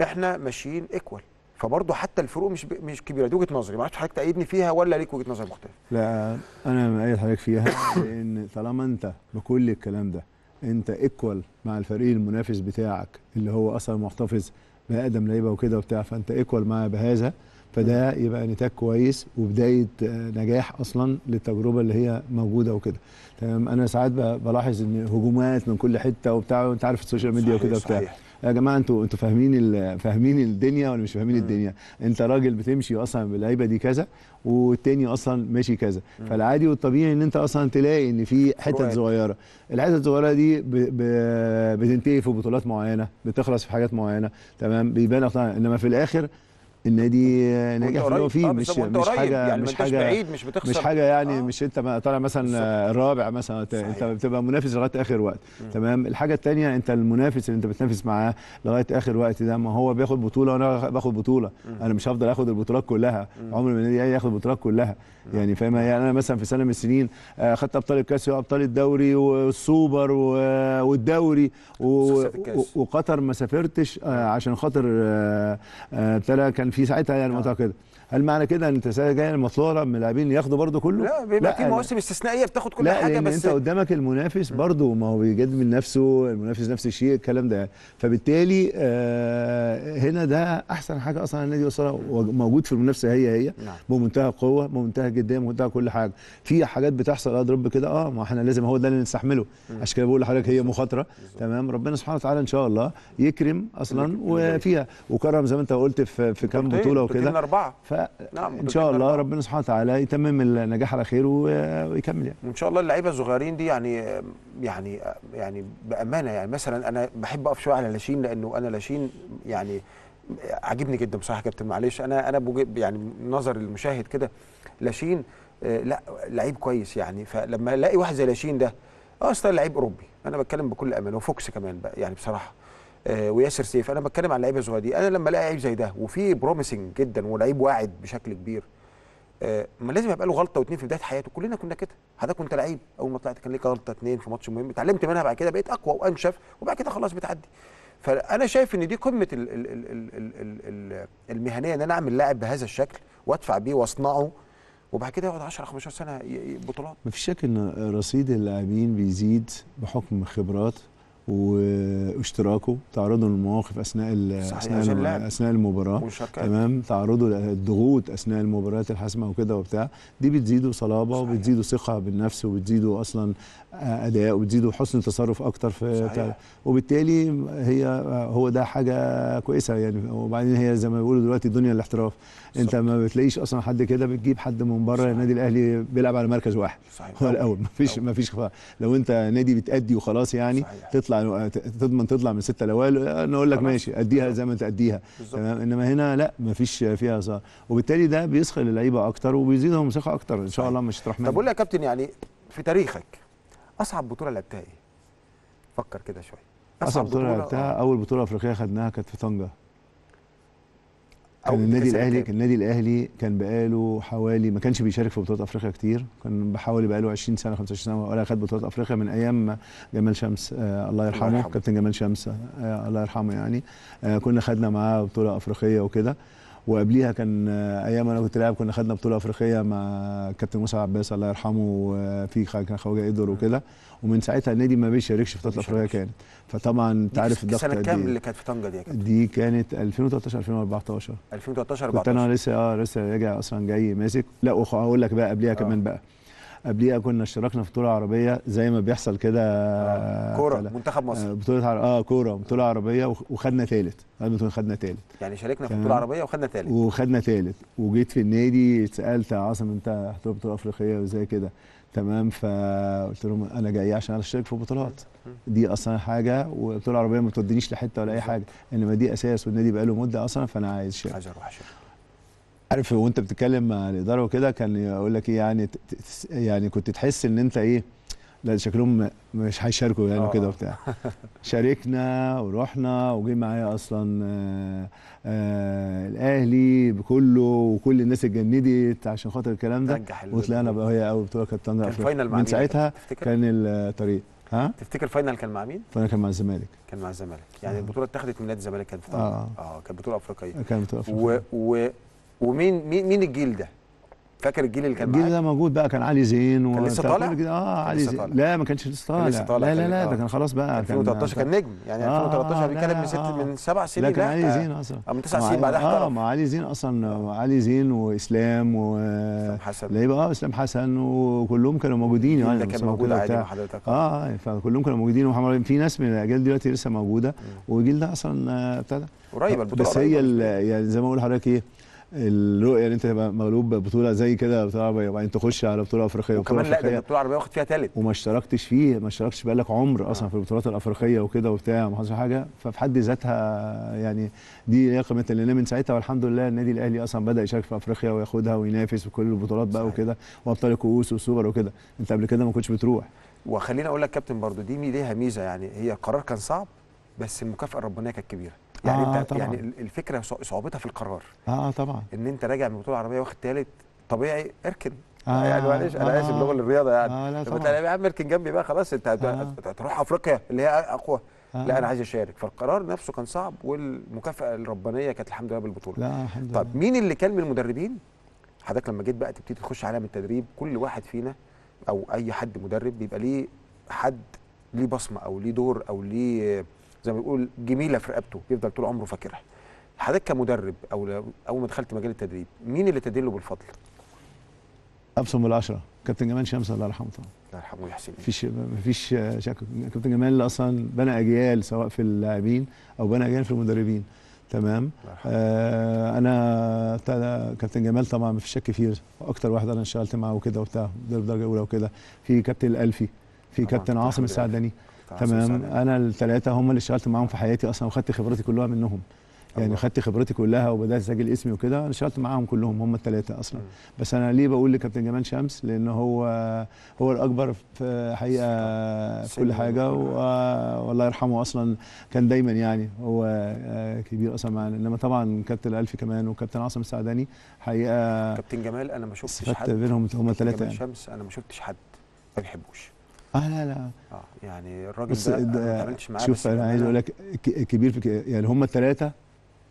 احنا ماشيين ايكوال فبرضه حتى الفروق مش مش كبيره دي وجهه نظري ما اعرفش حضرتك تأيدني فيها ولا ليك وجهه نظر مختلفه لا انا مأيد حضرتك فيها *laughs* لان طالما انت بكل الكلام ده انت ايكوال مع الفريق المنافس بتاعك اللي هو اصلا محتفظ بادم لعيبه وكده وبتاع فانت ايكوال معاه بهذا فده يبقى نتاج كويس وبدايه آه، نجاح اصلا للتجربه اللي هي موجوده وكده تمام انا ساعات بلاحظ ان هجومات من كل حته وبتاع وانت عارف السوشيال ميديا وكده بتاع يا جماعه انتوا انتوا فاهمين فاهمين الدنيا ولا مش فاهمين الدنيا انت راجل بتمشي اصلا باللعيبه دي كذا والتاني اصلا ماشي كذا فالعادي والطبيعي ان انت اصلا تلاقي ان في حتت صغيره الحتت الصغيره دي ب... ب... بتنتهي في بطولات معينه بتخلص في حاجات معينه تمام بيبان انما في الاخر النادي ناجح في اللي هو فيه آه، مش مش حاجه يعني مش حاجه بعيد مش بتخسر مش حاجه يعني آه. مش انت طالع مثلا الرابع مثلا صحيح. انت بتبقى منافس لغايه اخر وقت م. تمام الحاجه الثانيه انت المنافس اللي انت بتنافس معاه لغايه اخر وقت ده ما هو بياخد بطوله وانا باخد بطوله م. انا مش هفضل اخد البطولات كلها عمر ما النادي ياخد البطولات كلها يعني فاهم يعني انا مثلا في سنه من السنين آه، خدت ابطال الكاس وابطال الدوري والسوبر والدوري وقطر ما سافرتش آه، عشان خاطر آه، ابتدى كان في ساعتها يعني المنطقه كده هل معنى كده ان انت السنه الجايه المطلوبه من اللاعبين ياخدوا برده كله؟ لا بيبقى في مواسم استثنائيه بتاخد كل لا حاجه لأن بس انت قدامك المنافس برده ما هو بيجد من نفسه المنافس نفس الشيء الكلام ده فبالتالي آه هنا ده احسن حاجه اصلا النادي يوصلها موجود في المنافسه هي هي نعم. بمنتهى القوه بمنتهى الجديه بمنتهى كل حاجه في حاجات بتحصل اه رب كده اه ما احنا لازم هو ده اللي نستحمله عشان كده بقول لحضرتك هي مخاطره تمام ربنا سبحانه وتعالى ان شاء الله يكرم اصلا وفيها وكرم زي ما انت قلت في كام بطوله وكده نعم ان شاء الله نعم. ربنا سبحانه وتعالى يتمم النجاح على خير ويكمل يعني ان شاء الله اللعيبه الصغيرين دي يعني يعني يعني بامانه يعني مثلا انا بحب اقف شويه على لاشين لانه انا لاشين يعني عاجبني جدا بصراحه يا كابتن معلش انا انا يعني نظر المشاهد كده لاشين آه، لا لعيب كويس يعني فلما الاقي واحد زي لاشين ده آه، اصلا لعيب اوروبي انا بتكلم بكل امانه وفوكس كمان بقى يعني بصراحه آه، وياسر سيف انا بتكلم عن لعيبه زي انا لما الاقي لعيب زي ده وفي بروميسنج جدا ولعيب واعد بشكل كبير آه، ما لازم يبقى له غلطه واثنين في بدايه حياته كلنا كنا كده حضرتك كنت لعيب اول ما طلعت كان ليك غلطه اثنين في ماتش مهم اتعلمت منها بعد كده بقيت اقوى وانشف وبعد كده خلاص بتعدي فانا شايف ان دي قمه المهنيه ان انا اعمل لاعب بهذا الشكل وادفع بيه واصنعه وبعد كده يقعد 10 15 سنه بطولات مفيش شك ان رصيد اللاعبين بيزيد بحكم خبرات واشتراكه تعرضه للمواقف اثناء اثناء اثناء المباراه تمام تعرضه للضغوط اثناء المباريات الحاسمه وكده وبتاع دي بتزيده صلابه صحيح. وبتزيده ثقه بالنفس وبتزيده اصلا اداء وبتزيده حسن تصرف اكتر في صحيح. وبالتالي هي هو ده حاجه كويسه يعني وبعدين هي زي ما بيقولوا دلوقتي الدنيا الاحتراف صحيح. انت ما بتلاقيش اصلا حد كده بتجيب حد من بره النادي الاهلي بيلعب على مركز واحد صحيح هو الاول مفيش مفيش لو انت نادي بتادي وخلاص يعني صحيح. تطلع يعني، آه، تضمن تطلع من ستة الاوائل آه، نقول لك ماشي اديها زي ما انت اديها تمام انما هنا لا مفيش فيها صار. وبالتالي ده بيسخن اللعيبه اكتر وبيزيدهم ثقه اكتر ان شاء الله طيب. مش هتروح طب قول لي يا كابتن يعني في تاريخك اصعب بطوله لعبتها ايه؟ فكر كده شويه اصعب, أصعب بطوله لعبتها آه. اول بطوله افريقيه خدناها كانت في طنجه او كان النادي الاهلي كان النادي الاهلي كان بقاله حوالي ما كانش بيشارك في بطولات افريقيا كتير كان بحوالي بقاله 20 سنه 25 سنه ولا خد بطولات افريقيا من ايام جمال شمس آه الله يرحمه, يرحمه. كابتن جمال شمس آه،, آه الله يرحمه يعني آه كنا خدنا معاه بطوله افريقيه وكده وقبليها كان آه، ايام انا كنت لاعب كنا خدنا بطوله افريقيه مع كابتن موسى عباس الله يرحمه وفي كان خواجه ادور وكده ومن ساعتها النادي ما بيشاركش في بطوله افريقيا كان فطبعا انت عارف الضغط السنه كام اللي كانت في طنجه دي يا كابتن؟ دي كانت 2013 2014 2013 14 كنت انا لسه اه لسه راجع اصلا جاي ماسك لا واقول لك بقى قبليها آه. كمان بقى قبليها كنا اشتركنا في بطوله عربيه زي ما بيحصل كده آه. كوره منتخب مصر آه، بطوله عر... اه كوره بطوله عربيه وخدنا ثالث خدنا ثالث يعني شاركنا في بطوله عربيه وخدنا ثالث وخدنا ثالث وجيت في النادي اتسالت يا عاصم انت هتروح بطوله افريقيه وزي كده تمام فقلت لهم انا جاي عشان اشترك في بطولات دي اصلا حاجه والبطوله العربيه ما تودينيش لحته ولا اي حاجه انما دي اساس والنادي بقى له مده اصلا فانا عايز شارك عايز اروح اشارك عارف وانت بتتكلم مع الاداره وكده كان يقول لك ايه يعني يعني كنت تحس ان انت ايه لا شكلهم مش هيشاركوا يعني وكده آه. وبتاع *laughs* شاركنا ورحنا وجه معايا اصلا آآ آه، آآ آه، الاهلي بكله وكل الناس اتجندت عشان خاطر الكلام ده وطلعنا بقى هي قوي بتوع كانت كان من ساعتها كان الطريق ها تفتكر فاينل كان مع مين؟ فاينل كان مع الزمالك كان مع الزمالك يعني آه. البطوله اتخذت من نادي الزمالك كانت في اه اه كانت بطوله افريقيه كانت بطوله افريقيه و... و... ومين مين مين الجيل ده فاكر الجيل اللي كان الجيل ده موجود بقى كان علي زين و... كان لسه طالع اه علي زين طالع. لا ما كانش لسه طالع لسه طالع لا لا لا ده آه. كان خلاص بقى 2013 كان, كان نجم يعني آه 2013 بيتكلم يعني من ست آه. من سبع سنين لا كان علي زين اصلا من تسع سنين بعدها احترف اه ما علي زين اصلا علي زين واسلام و اسلام حسن لعيبه اه اسلام حسن وكلهم كانوا موجودين يعني كان موجود عادي مع حضرتك اه فكلهم كانوا موجودين ومحمد في ناس من الاجيال دلوقتي لسه موجوده والجيل ده اصلا ابتدى قريب البطوله بس هي يعني زي ما بقول لحضرتك ايه الرؤيه ان انت تبقى مغلوب ببطوله زي كده بطوله عربيه وبعدين تخش على بطوله افريقيه وكمان لا ده البطوله العربيه واخد فيها ثالث وما اشتركتش فيه ما اشتركتش بقالك عمر اصلا آه. في البطولات الافريقيه وكده وبتاع ما حصلش حاجه ففي حد ذاتها يعني دي لياقه مثل اللي من ساعتها والحمد لله النادي الاهلي اصلا بدا يشارك في افريقيا وياخدها وينافس وكل البطولات بقى وكده وابطال الكؤوس والسوبر وكده انت قبل كده ما كنتش بتروح وخليني اقول لك كابتن برضو دي ليها ميزه يعني هي القرار كان صعب بس المكافاه الربانيه كانت كبيره يعني آه انت طبعًا. يعني الفكره صعوبتها في القرار اه طبعا ان انت راجع من بطوله عربيه واخد ثالث طبيعي اركن آه يعني معلش آه انا اسف آه. لغه الرياضه يعني آه لا طبعا يا عم اركن جنبي بقى خلاص انت آه هتروح افريقيا اللي هي اقوى آه. لا انا عايز اشارك فالقرار نفسه كان صعب والمكافاه الربانيه كانت الحمد لله بالبطوله لا الحمد طب مين اللي كان من المدربين حضرتك لما جيت بقى تبتدي تخش عالم التدريب كل واحد فينا او اي حد مدرب بيبقى ليه حد ليه بصمه او ليه دور او ليه زي ما بيقول جميله في رقبته يفضل طول عمره فاكرها حضرتك كمدرب او اول ما دخلت مجال التدريب مين اللي تدله بالفضل ابصم العشرة كابتن جمال شمس الله يرحمه طبعا الله يرحمه ويحسن مفيش مفيش شك كابتن جمال اللي اصلا بنى اجيال سواء في اللاعبين او بنى اجيال في المدربين تمام آه انا كابتن جمال طبعا مفيش شك فيه اكتر واحد انا اشتغلت معاه وكده وبتاع درجه اولى وكده في كابتن الالفي في كابتن عاصم السعدني تمام انا الثلاثه هم اللي اشتغلت معاهم في حياتي اصلا وخدت خبرتي كلها منهم يعني خدت خبرتي كلها وبدات اسجل اسمي وكده انا اشتغلت معاهم كلهم هم الثلاثه اصلا م. بس انا ليه بقول لكابتن جمال شمس لان هو هو الاكبر في حقيقه في كل حاجه والله يرحمه اصلا كان دايما يعني هو آه، كبير اصلا معانا انما طبعا كابتن الالفي كمان وكابتن عاصم السعداني حقيقه كابتن جمال انا ما شفتش حد بينهم هم الثلاثه يعني شمس انا ما شفتش حد ما بيحبوش اه لا لا اه يعني الراجل بس ده, ما اتعاملتش معاه شوف انا عايز اقول لك كبير في يعني هم الثلاثه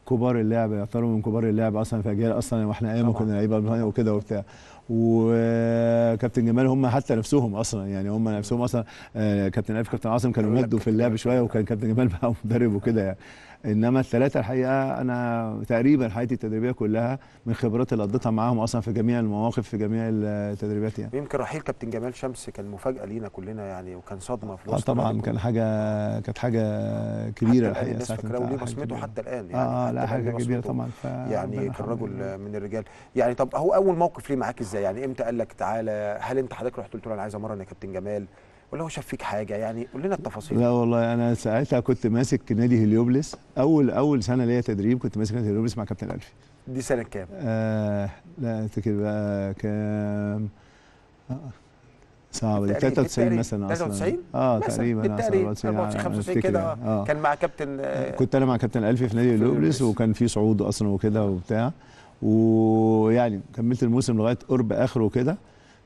كبار اللعبه يعتبروا من كبار اللعبه اصلا في اجيال اصلا واحنا ايام كنا لعيبه وكده وبتاع وكابتن جمال هم حتى نفسهم اصلا يعني هم نفسهم اصلا آه، كابتن عارف كابتن عاصم كانوا مدوا في اللعب شويه وكان كابتن جمال *laughs* بقى مدرب وكده يعني انما الثلاثه الحقيقه انا تقريبا حياتي التدريبيه كلها من خبرات اللي قضيتها معاهم اصلا في جميع المواقف في جميع التدريبات يعني يمكن رحيل كابتن جمال شمس كان مفاجاه لينا كلنا يعني وكان صدمه في آه، وسط طبعا كان حاجه كانت حاجه كبيره الحقيقه ساعتها كان وليه بصمته حتى الان يعني اه لا حاجه كبيره طبعا ف... يعني كان رجل من الرجال يعني طب هو اول موقف ليه معاك ازاي يعني امتى قال لك تعالى هل انت حضرتك رحت قلت له انا عايز امرن يا كابتن جمال ولا هو شاف فيك حاجه يعني قول لنا التفاصيل لا والله انا ساعتها كنت ماسك نادي هليوبلس اول اول سنه ليا تدريب كنت ماسك نادي هليوبلس مع كابتن الفي دي سنه كام؟ آه لا افتكر بقى كام آه، صعب صعبه دي 93 مثلا اصلا 93 اه تقريبا 94 آه، 95 آه، كده آه. كان مع كابتن آه. كنت انا مع كابتن الفي في نادي هليوبلس وكان في صعود اصلا وكده وبتاع ويعني كملت الموسم لغايه قرب اخره وكده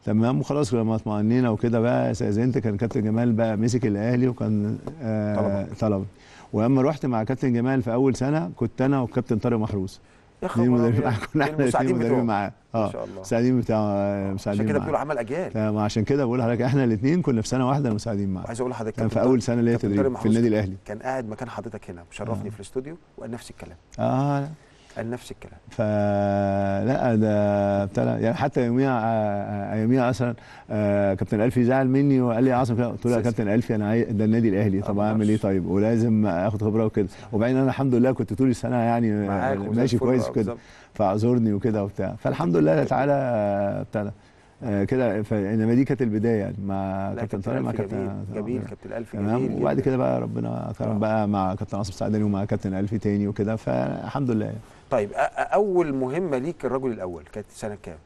تمام وخلاص لما اطمئنينا وكده بقى استاذنت كان كابتن جمال بقى مسك الاهلي وكان آه طلبه ولما رحت مع كابتن جمال في اول سنه كنت انا والكابتن طارق محروس يا خبر كنا احنا الاثنين مدربين معاه اه ما شاء الله المساعدين بتاع مساعدين آه، عشان كده بيقولوا عمل اجيال تمام عشان كده بقول لحضرتك احنا الاثنين كنا في سنه واحده المساعدين معاه عايز اقول لحضرتك كان في اول سنه ليا تدريب في النادي الاهلي كان قاعد مكان حضرتك هنا مشرفني آه. في الاستوديو وقال نفس الكلام اه قال نفس الكلام فلا ده ابتدى يعني حتى يوميها آه، آه، يوميها اصلا آه، كابتن الفي زعل مني وقال لي يا عاصم قلت له يا كابتن الفي انا عايز ده النادي الاهلي طب اعمل ايه طيب ولازم اخد خبره وكده وبعدين انا الحمد لله كنت طول السنه يعني ماشي كويس كده فاعذرني وكده وبتاع فالحمد لله تعالى ابتدى كده فانما دي كانت البدايه يعني مع كابتن طارق مع كابتن جميل كابتن الفي تمام وبعد كده بقى ربنا كرم بقى مع كابتن عاصم سعداني ومع كابتن الفي تاني وكده فالحمد لله يعني. طيب اول مهمه ليك الرجل الاول كانت سنه كام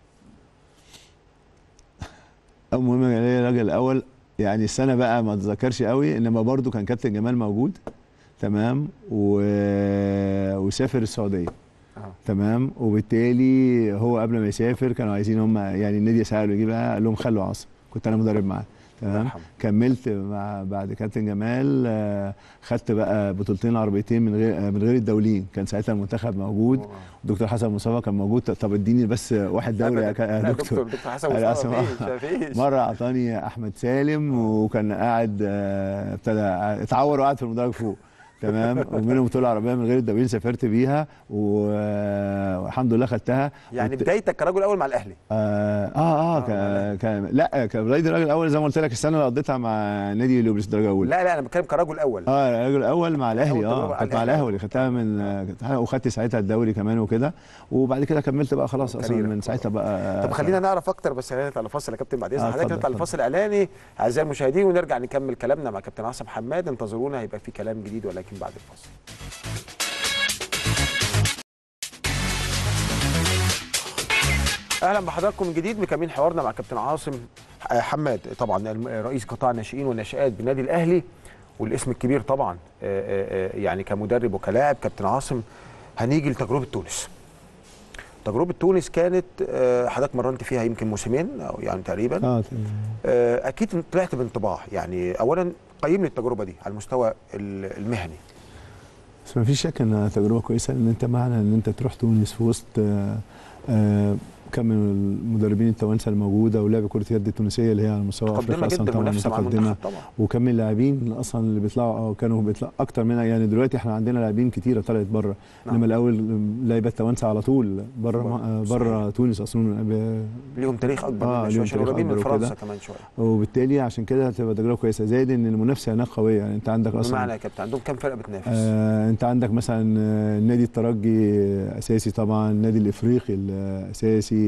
اول مهمه ليا الرجل الاول يعني السنه بقى ما اتذكرش قوي انما برضو كان كابتن جمال موجود تمام و... وسافر السعوديه آه. تمام وبالتالي هو قبل ما يسافر كانوا عايزين هم يعني النادي له يجيبها قال لهم خلوا عاصم كنت انا مدرب معاه تمام كملت مع بعد كابتن جمال آه، خدت بقى بطولتين عربيتين من غير آه، من غير الدوليين كان ساعتها المنتخب موجود دكتور حسن مصطفى كان موجود طب اديني بس واحد دوري يا دكتور دكتور, حسن مصطفى *laughs* مره اعطاني احمد سالم وكان قاعد آه، ابتدى اتعور وقعد في المدرج فوق تمام ومنهم طول العربيه من غير الدورين سافرت بيها والحمد لله خدتها يعني وت... بدايتك كرجل اول مع الاهلي اه اه, آه, آه، ك... ك... لا كبدايه الراجل الاول زي ما قلت لك السنه اللي قضيتها مع نادي لوبريس درجه اولى لا لا انا بتكلم كرجل اول اه رجل اول مع الاهلي اه كنت مع الاهلي خدتها من آه. وخدت ساعتها الدوري كمان وكده وبعد كده كملت بقى خلاص اصلا من ساعتها بقى طب خلينا نعرف اكتر بس خلينا نطلع لفاصل يا كابتن بعد اذن آه، حضرتك نطلع لفاصل اعلاني اعزائي المشاهدين ونرجع نكمل كلامنا مع كابتن عاصم حماد انتظرونا هيبقى في كلام جديد ولا ولكن بعد الفاصل اهلا بحضراتكم من جديد مكملين حوارنا مع كابتن عاصم آه، حماد طبعا رئيس قطاع الناشئين والناشئات بالنادي الاهلي والاسم الكبير طبعا آه، آه، يعني كمدرب وكلاعب كابتن عاصم هنيجي لتجربه تونس تجربه تونس كانت حضرتك مرنت فيها يمكن موسمين او يعني تقريبا اكيد طلعت بانطباع يعني اولا تقيم للتجربه دي على المستوى المهني بس ما فيش شك انها تجربه كويسه ان انت معنى ان انت تروح تونس في وسط آه، آه، كم من المدربين التوانسه الموجوده ولعب كره اليد التونسيه اللي هي على مستوى افريقيا اصلا طبعا متقدمه وكم من اللاعبين اصلا اللي بيطلعوا او كانوا بيطلعوا اكتر منها يعني دلوقتي احنا عندنا لاعبين كتيره طلعت بره نعم. انما الاول لعيبه التوانسه على طول بره بره تونس اصلا ب... ليهم تاريخ اكبر آه شويه عشان قريبين من فرنسا كمان شويه وبالتالي عشان كده هتبقى تجربه كويسه زائد ان المنافسه هناك قويه يعني انت عندك اصلا بمعنى يا كابتن عندهم كام فرقه بتنافس؟ آه انت عندك مثلا آه، نادي الترجي اساسي طبعا النادي الافريقي الاساسي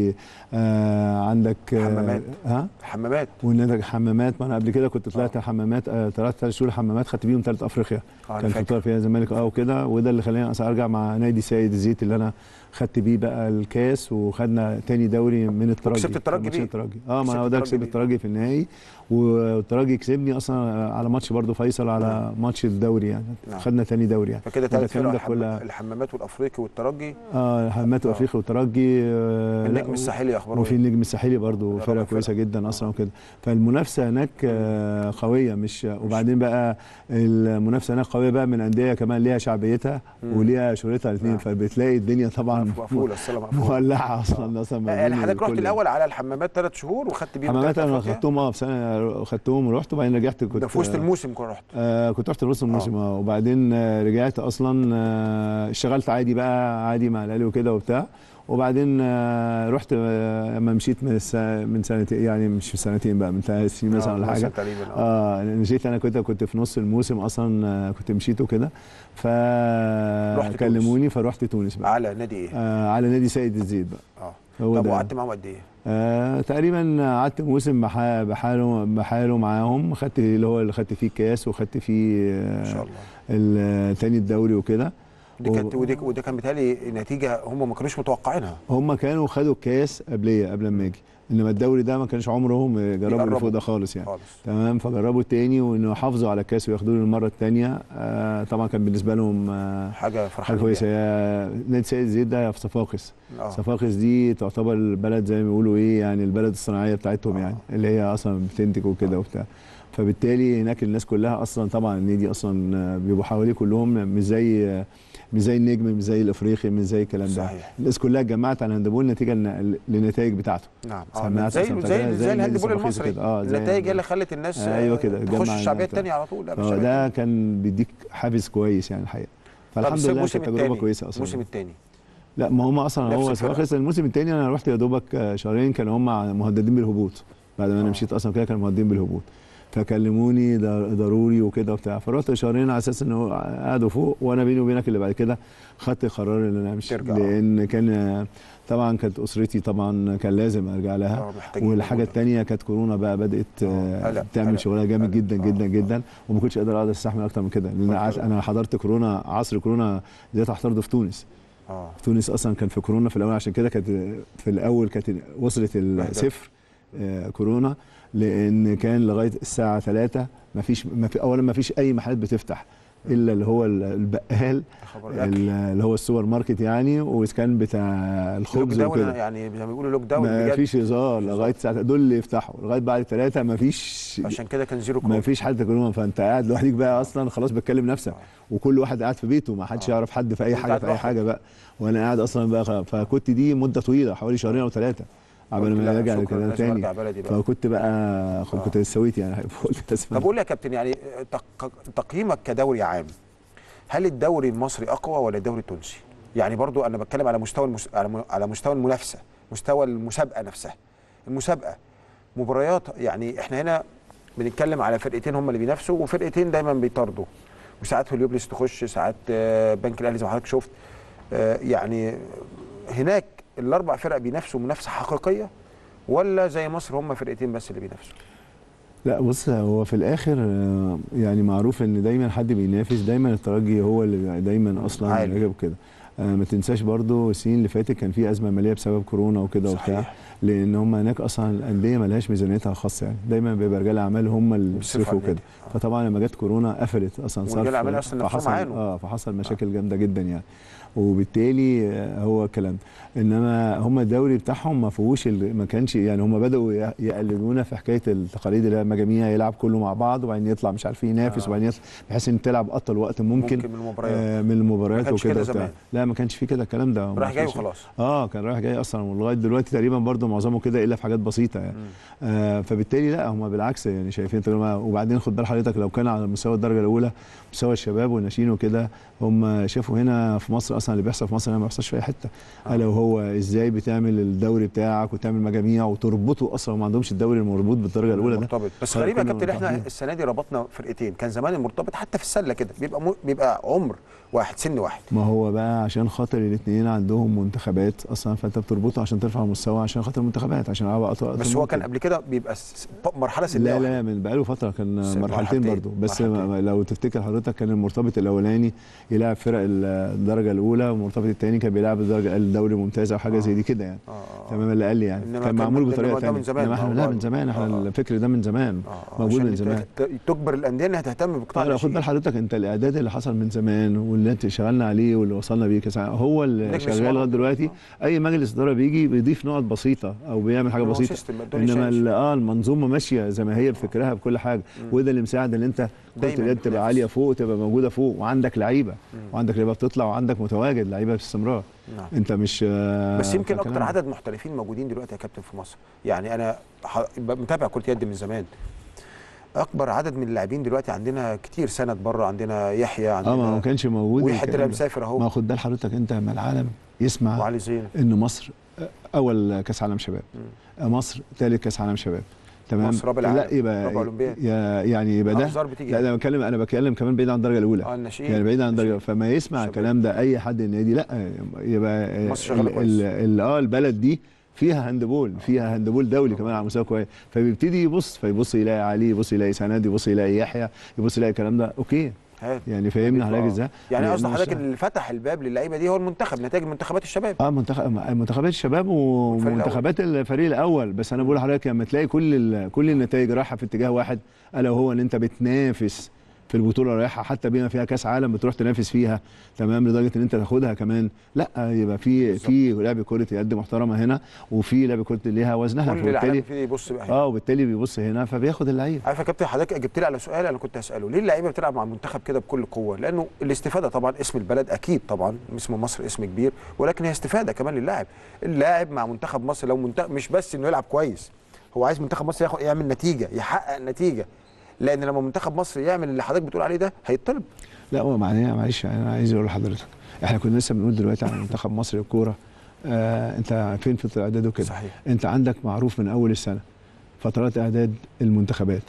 آه عندك آه، حمامات ها حمامات وعندك حمامات ما انا قبل كده كنت طلعت آه. حمامات آه طلعت ثلاث شهور حمامات خدت بيهم ثالث افريقيا آه كان في فيها الزمالك اه وكده وده اللي خلاني ارجع مع نادي سيد الزيت اللي انا خدت بيه بقى الكاس وخدنا تاني دوري من الترجي كسبت الترجي بيه الترجي اه ما هو ده كسبت الترجي في النهائي والترجي كسبني اصلا على ماتش برضه فيصل على نعم. ماتش الدوري يعني نعم. خدنا تاني دوري يعني فكده ثلاث فرق الحمامات والافريقي والترجي اه الحمامات آه. والافريقي والترجي آه النجم الساحلي اخباره وفي إيه؟ النجم الساحلي برضه فرقه كويسه جدا اصلا آه. وكده فالمنافسه هناك آه قويه مش وبعدين بقى المنافسه هناك قويه بقى من انديه كمان ليها شعبيتها وليها شهرتها الاثنين نعم. فبتلاقي الدنيا نعم، طبعا مقفوله الصاله مقفوله مولعه اصلا آه. اصلا يعني حضرتك رحت الاول على الحمامات ثلاث شهور وخدت بيهم حمامات انا خدتهم اه في سنه خدتهم ورحت وبعدين رجعت كنت ده في وسط الموسم كنت رحت آه كنت رحت في وسط آه. الموسم اه وبعدين آه، رجعت اصلا آه، اشتغلت عادي بقى عادي مع الاهلي وكده وبتاع وبعدين رحت لما مشيت من من سنتين يعني مش سنتين بقى من ثلاث سنين مثلا ولا حاجه اه مشيت انا كنت كنت في نص الموسم اصلا كنت مشيت وكده ف كلموني فرحت تونس بقى على نادي ايه؟ آه على نادي سيد الزيد بقى اه طب وقعدت معاهم قد ايه؟ آه تقريبا قعدت موسم بحاله بحاله معاهم خدت اللي هو اللي خدت فيه الكاس وخدت فيه ان شاء آه، الله تاني الدوري وكده دي كانت ودي وده كان بيتهيألي نتيجه هم ما كانوش متوقعينها هم كانوا خدوا الكاس قبليه قبل ما اجي انما الدوري ده ما كانش عمرهم جربوا اللي فوق ده خالص يعني خالص. تمام فجربوا تاني وانه حافظوا على الكاس وياخدوه للمره الثانيه آه طبعا كان بالنسبه لهم آه حاجه فرحانه كويسه نادي سيد زيد ده في صفاقس آه. صفاقس دي تعتبر البلد زي ما بيقولوا ايه يعني البلد الصناعيه بتاعتهم يعني، آه. يعني اللي هي اصلا بتنتج وكده آه. وبتاع فبالتالي هناك الناس كلها اصلا طبعا النادي اصلا بيبقوا حواليه كلهم مش زي مش زي النجم مش زي الافريقي مش زي الكلام ده الناس كلها اتجمعت على الهاندبول نتيجه للنتائج بتاعته نعم اه زي زي, زي الهاندبول المصري آه النتائج هي اللي خلت الناس آه ايوه كده تخش الشعبيه الثانيه على طول اه ده كان بيديك حافز كويس يعني الحقيقه فالحمد لله كانت تجربه كويسه اصلا الموسم الثاني لا ما هم اصلا هو خلص الموسم الثاني انا رحت يا دوبك شهرين كانوا هم مهددين بالهبوط بعد ما انا آه. مشيت اصلا كده كانوا مهددين بالهبوط فكلموني ضروري وكده وبتاع فرحت شهرين على اساس انه قعدوا فوق وانا بيني وبينك اللي بعد كده خدت قرار ان انا امشي لان كان طبعا كانت اسرتي طبعا كان لازم ارجع لها آه، والحاجه الثانيه كانت كورونا بقى بدات آه, آه، تعمل شغلها جامد جدا آه، جدا جدا وما كنتش قادر اقعد استحمل اكتر من كده لان انا حضرت كورونا عصر كورونا ذات احترض في تونس آه. تونس اصلا كان في كورونا في الاول عشان كده كانت في الاول كانت وصلت الصفر آه كورونا لان كان لغايه الساعه 3 ما فيش اولا ما فيش اي محلات بتفتح الا اللي هو البقال اللي هو السوبر ماركت يعني وكان بتاع الخبز وكده يعني زي ما بيقولوا لوك داون ما فيش هزار لغايه الساعه دول اللي يفتحوا لغايه بعد ثلاثه ما فيش عشان كده كان زيرو كورونا ما فيش حد كورونا فانت قاعد لوحدك بقى اصلا خلاص بتكلم نفسك آه. وكل واحد قاعد في بيته ما حدش آه. يعرف حد في اي حاجه في اي حاجه بقى وانا قاعد اصلا بقى فكنت دي مده طويله حوالي شهرين او ثلاثه قبل ما يرجع لكلام تاني فكنت بقى آه. كنت سويت يعني *laughs* طب قول لي يا كابتن يعني آه، تقييمك كدوري عام هل الدوري المصري اقوى ولا الدوري التونسي؟ يعني برضو انا بتكلم على مستوى المس... على مستوى المنافسه مستوى المسابقه نفسها المسابقه مباريات يعني احنا هنا بنتكلم على فرقتين هم اللي بينافسوا وفرقتين دايما بيطاردوا وساعات هوليوبلس تخش ساعات آه، بنك الاهلي زي ما حضرتك شفت آه، يعني هناك الاربع فرق بينافسوا منافسه حقيقيه ولا زي مصر هم فرقتين بس اللي بينافسوا لا بص هو في الاخر آه، يعني معروف ان دايما حد بينافس دايما الترجي هو اللي دايما اصلا عارف كده آه، ما تنساش برضو السنين اللي فاتت كان في ازمه ماليه بسبب كورونا وكده وبتاع لان هم هناك اصلا الانديه ما لهاش ميزانيتها الخاصه يعني دايما بيبقى رجال اعمال هم اللي بيصرفوا كده فطبعا لما جت كورونا قفلت اصلا صرف رجال اعمال اصلا فحصل اه فحصل مشاكل آه. جامده جدا يعني وبالتالي آه، هو الكلام انما هم الدوري بتاعهم ما فيهوش ما كانش يعني هم بداوا يقللونا في حكايه التقاليد اللي جميع يلعب كله مع بعض وبعدين يطلع مش عارف ينافس آه. وبعدين بحيث ان تلعب اطول وقت ممكن, ممكن من المباريات آه من المباريات وكده لا ما كانش في كده الكلام ده رايح جاي وخلاص اه كان رايح جاي اصلا ولغايه دلوقتي تقريبا برضو معظمه كده الا في حاجات بسيطه يعني آه فبالتالي لا هم بالعكس يعني شايفين وبعدين خد بال حضرتك لو كان على مستوى الدرجه الاولى مستوى الشباب والناشئين وكده هم شافوا هنا في مصر اصلا اللي بيحصل في مصر ما بيحصلش في اي حته آه. الا وهو ازاي بتعمل الدوري بتاعك وتعمل مجاميع وتربطه اصلا ما عندهمش الدوري المربوط بالدرجه الاولى ده مرتبط بس غريبه يا كابتن احنا السنه دي ربطنا فرقتين كان زمان المرتبط حتى في السله كده بيبقى مو بيبقى عمر واحد سن واحد ما هو بقى عشان خاطر الاثنين عندهم منتخبات اصلا فانت بتربطه عشان ترفع المستوى عشان خاطر المنتخبات عشان العب اطول بس هو كان قبل كده بيبقى مرحله سنيه لا لا من بقاله فتره كان مرحلتين, مرحلتين برضه بس مرحلتين. لو تفتكر حضرتك كان المرتبط الاولاني يلعب فرق الدرجه الاولى ومرتبط الثاني كان بيلعب الدرجه الدوري ممتاز او حاجه آه. زي دي كده يعني آه. تمام اللي قال لي يعني كان معمول بطريقه ثانيه احنا لا من زمان احنا آه. الفكر ده من زمان آه. موجود من زمان تكبر الانديه انها تهتم بقطاع آه، الشباب خد بال حضرتك انت الاعداد اللي حصل من زمان واللي انت شغلنا عليه واللي وصلنا بيه كاس هو اللي شغال لغايه دلوقتي آه. اي مجلس اداره بيجي بيضيف نقط بسيطه او بيعمل حاجه بسيطه انما اه المنظومه ماشيه زي ما هي بفكرها بكل حاجه وده اللي مساعد ان انت كره اليد تبقى عاليه فوق تبقى موجوده فوق وعندك لعيبه وعندك لعيبه بتطلع وعندك متواجد لعيبه باستمرار نعم. انت مش بس يمكن اكتر عدد محترفين موجودين دلوقتي يا كابتن في مصر يعني انا متابع كره يد من زمان اكبر عدد من اللاعبين دلوقتي عندنا كتير سند بره عندنا يحيى عندنا اه ما هو كانش موجود وحد اللي مسافر اهو ما خد بال حضرتك انت ما العالم يسمع وعلي زين ان مصر اول كاس عالم شباب مم. مصر ثالث كاس عالم شباب تمام مصر رابع لا يبقى رابع يعني يبقى ده لا انا بتكلم انا بتكلم كمان بعيد عن الدرجه الاولى اه الناشئين يعني بعيد عن الدرجه فما يسمع الكلام ده اي حد النادي لا يبقى مصر شغاله اه البلد دي فيها هاندبول فيها هاندبول دولي كمان على مستوى كويس فبيبتدي يبص فيبص يلاقي علي يبص يلاقي سند يبص يلاقي يحيى يبص يلاقي الكلام ده اوكي يعني فاهمني حضرتك ازاي؟ يعني, يعني قصد حضرتك اللي فتح الباب للعيبه دي هو المنتخب نتائج منتخبات الشباب اه منتخب منتخبات الشباب ومنتخبات الفريق الاول بس انا بقول لحضرتك لما تلاقي كل ال... كل النتائج رايحه في اتجاه واحد الا وهو ان انت بتنافس في البطوله اللي رايحه حتى بما فيها كاس عالم بتروح تنافس فيها تمام لدرجه ان انت تاخدها كمان لا يبقى في في لعب كره يد محترمه هنا وفي لعب كره ليها وزنها فبالتالي بيبص بقى اه وبالتالي بيبص هنا فبياخد اللعيب عارف يا كابتن حضرتك جبت لي على سؤال انا كنت هساله ليه اللعيبه بتلعب مع المنتخب كده بكل قوه لانه الاستفاده طبعا اسم البلد اكيد طبعا اسم مصر اسم كبير ولكن هي استفاده كمان للاعب اللاعب مع منتخب مصر لو منتخب مش بس انه يلعب كويس هو عايز منتخب مصر ياخد يعمل نتيجه يحقق نتيجه لان لما منتخب مصر يعمل اللي حضرتك بتقول عليه ده هيتطلب لا هو معلش انا عايز اقول لحضرتك احنا كنا لسه بنقول دلوقتي عن منتخب مصر الكوره آه انت فين في الاعداد وكده صحيح. انت عندك معروف من اول السنه فترات اعداد المنتخبات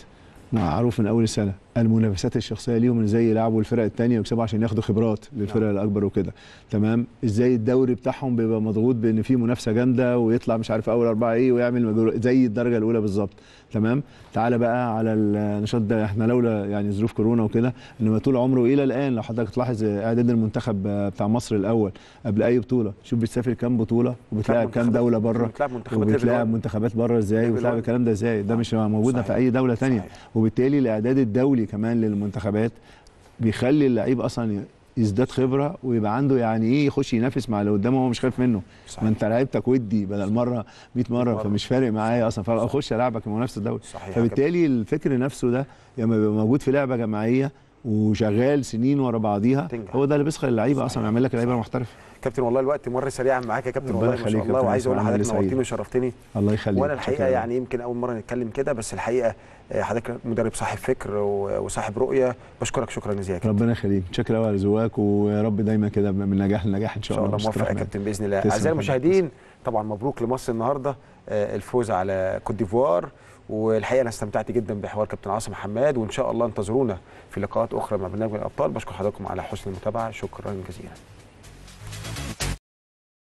معروف من اول السنه المنافسات الشخصيه ليهم ازاي يلعبوا الفرق الثانيه ويكسبوا عشان ياخدوا خبرات للفرق نعم. الاكبر وكده تمام ازاي الدوري بتاعهم بيبقى مضغوط بان في منافسه جامده ويطلع مش عارف اول اربعه ايه ويعمل زي الدرجه الاولى بالظبط تمام تعالى بقى على النشاط ده احنا لولا يعني ظروف كورونا وكده انما طول عمره الى الان لو حضرتك تلاحظ اعداد المنتخب بتاع مصر الاول قبل اي بطوله شوف بتسافر كام بطوله وبتلاعب كام دوله بره وبتلاعب منتخبات, إيه وبتلاعب منتخبات بره ازاي وبتلاعب الكلام ده ازاي ده مش موجود في اي دوله ثانيه وبالتالي الاعداد الدولي كمان للمنتخبات بيخلي اللعيب اصلا يزداد خبره ويبقى عنده يعني ايه يخش ينافس مع اللي قدامه وهو مش خايف منه صحيح. ما انت لعيبتك ودي بدل مره 100 مره فمش فارق معايا اصلا فاخش العبك المنافس الدولي فبالتالي الفكر نفسه ده لما يعني بيبقى موجود في لعبه جماعيه وشغال سنين ورا بعضيها هو ده اللي بيسخر اللعيبه اصلا يعمل لك لعيبه محترفه كابتن والله الوقت مر سريعا معاك يا كابتن والله ما شاء الله وعايز اقول لحضرتك نورتني وشرفتني الله يخليك وانا الحقيقه يعني يمكن اول مره نتكلم كده بس الحقيقه آه، حضرتك مدرب صاحب فكر وصاحب رؤيه بشكرك شكرا جزيلا ربنا يخليك شكرا قوي على رزقك ويا رب دايما كده من نجاح لنجاح ان شاء الله ان شاء الله موفق يا كابتن باذن الله اعزائي المشاهدين طبعا مبروك لمصر النهارده آه، الفوز على كوت ديفوار والحقيقه انا استمتعت جدا بحوار كابتن عاصم حماد وان شاء الله انتظرونا في لقاءات اخرى مع برنامج الابطال بشكر حضراتكم على حسن المتابعه شكرا جزيلا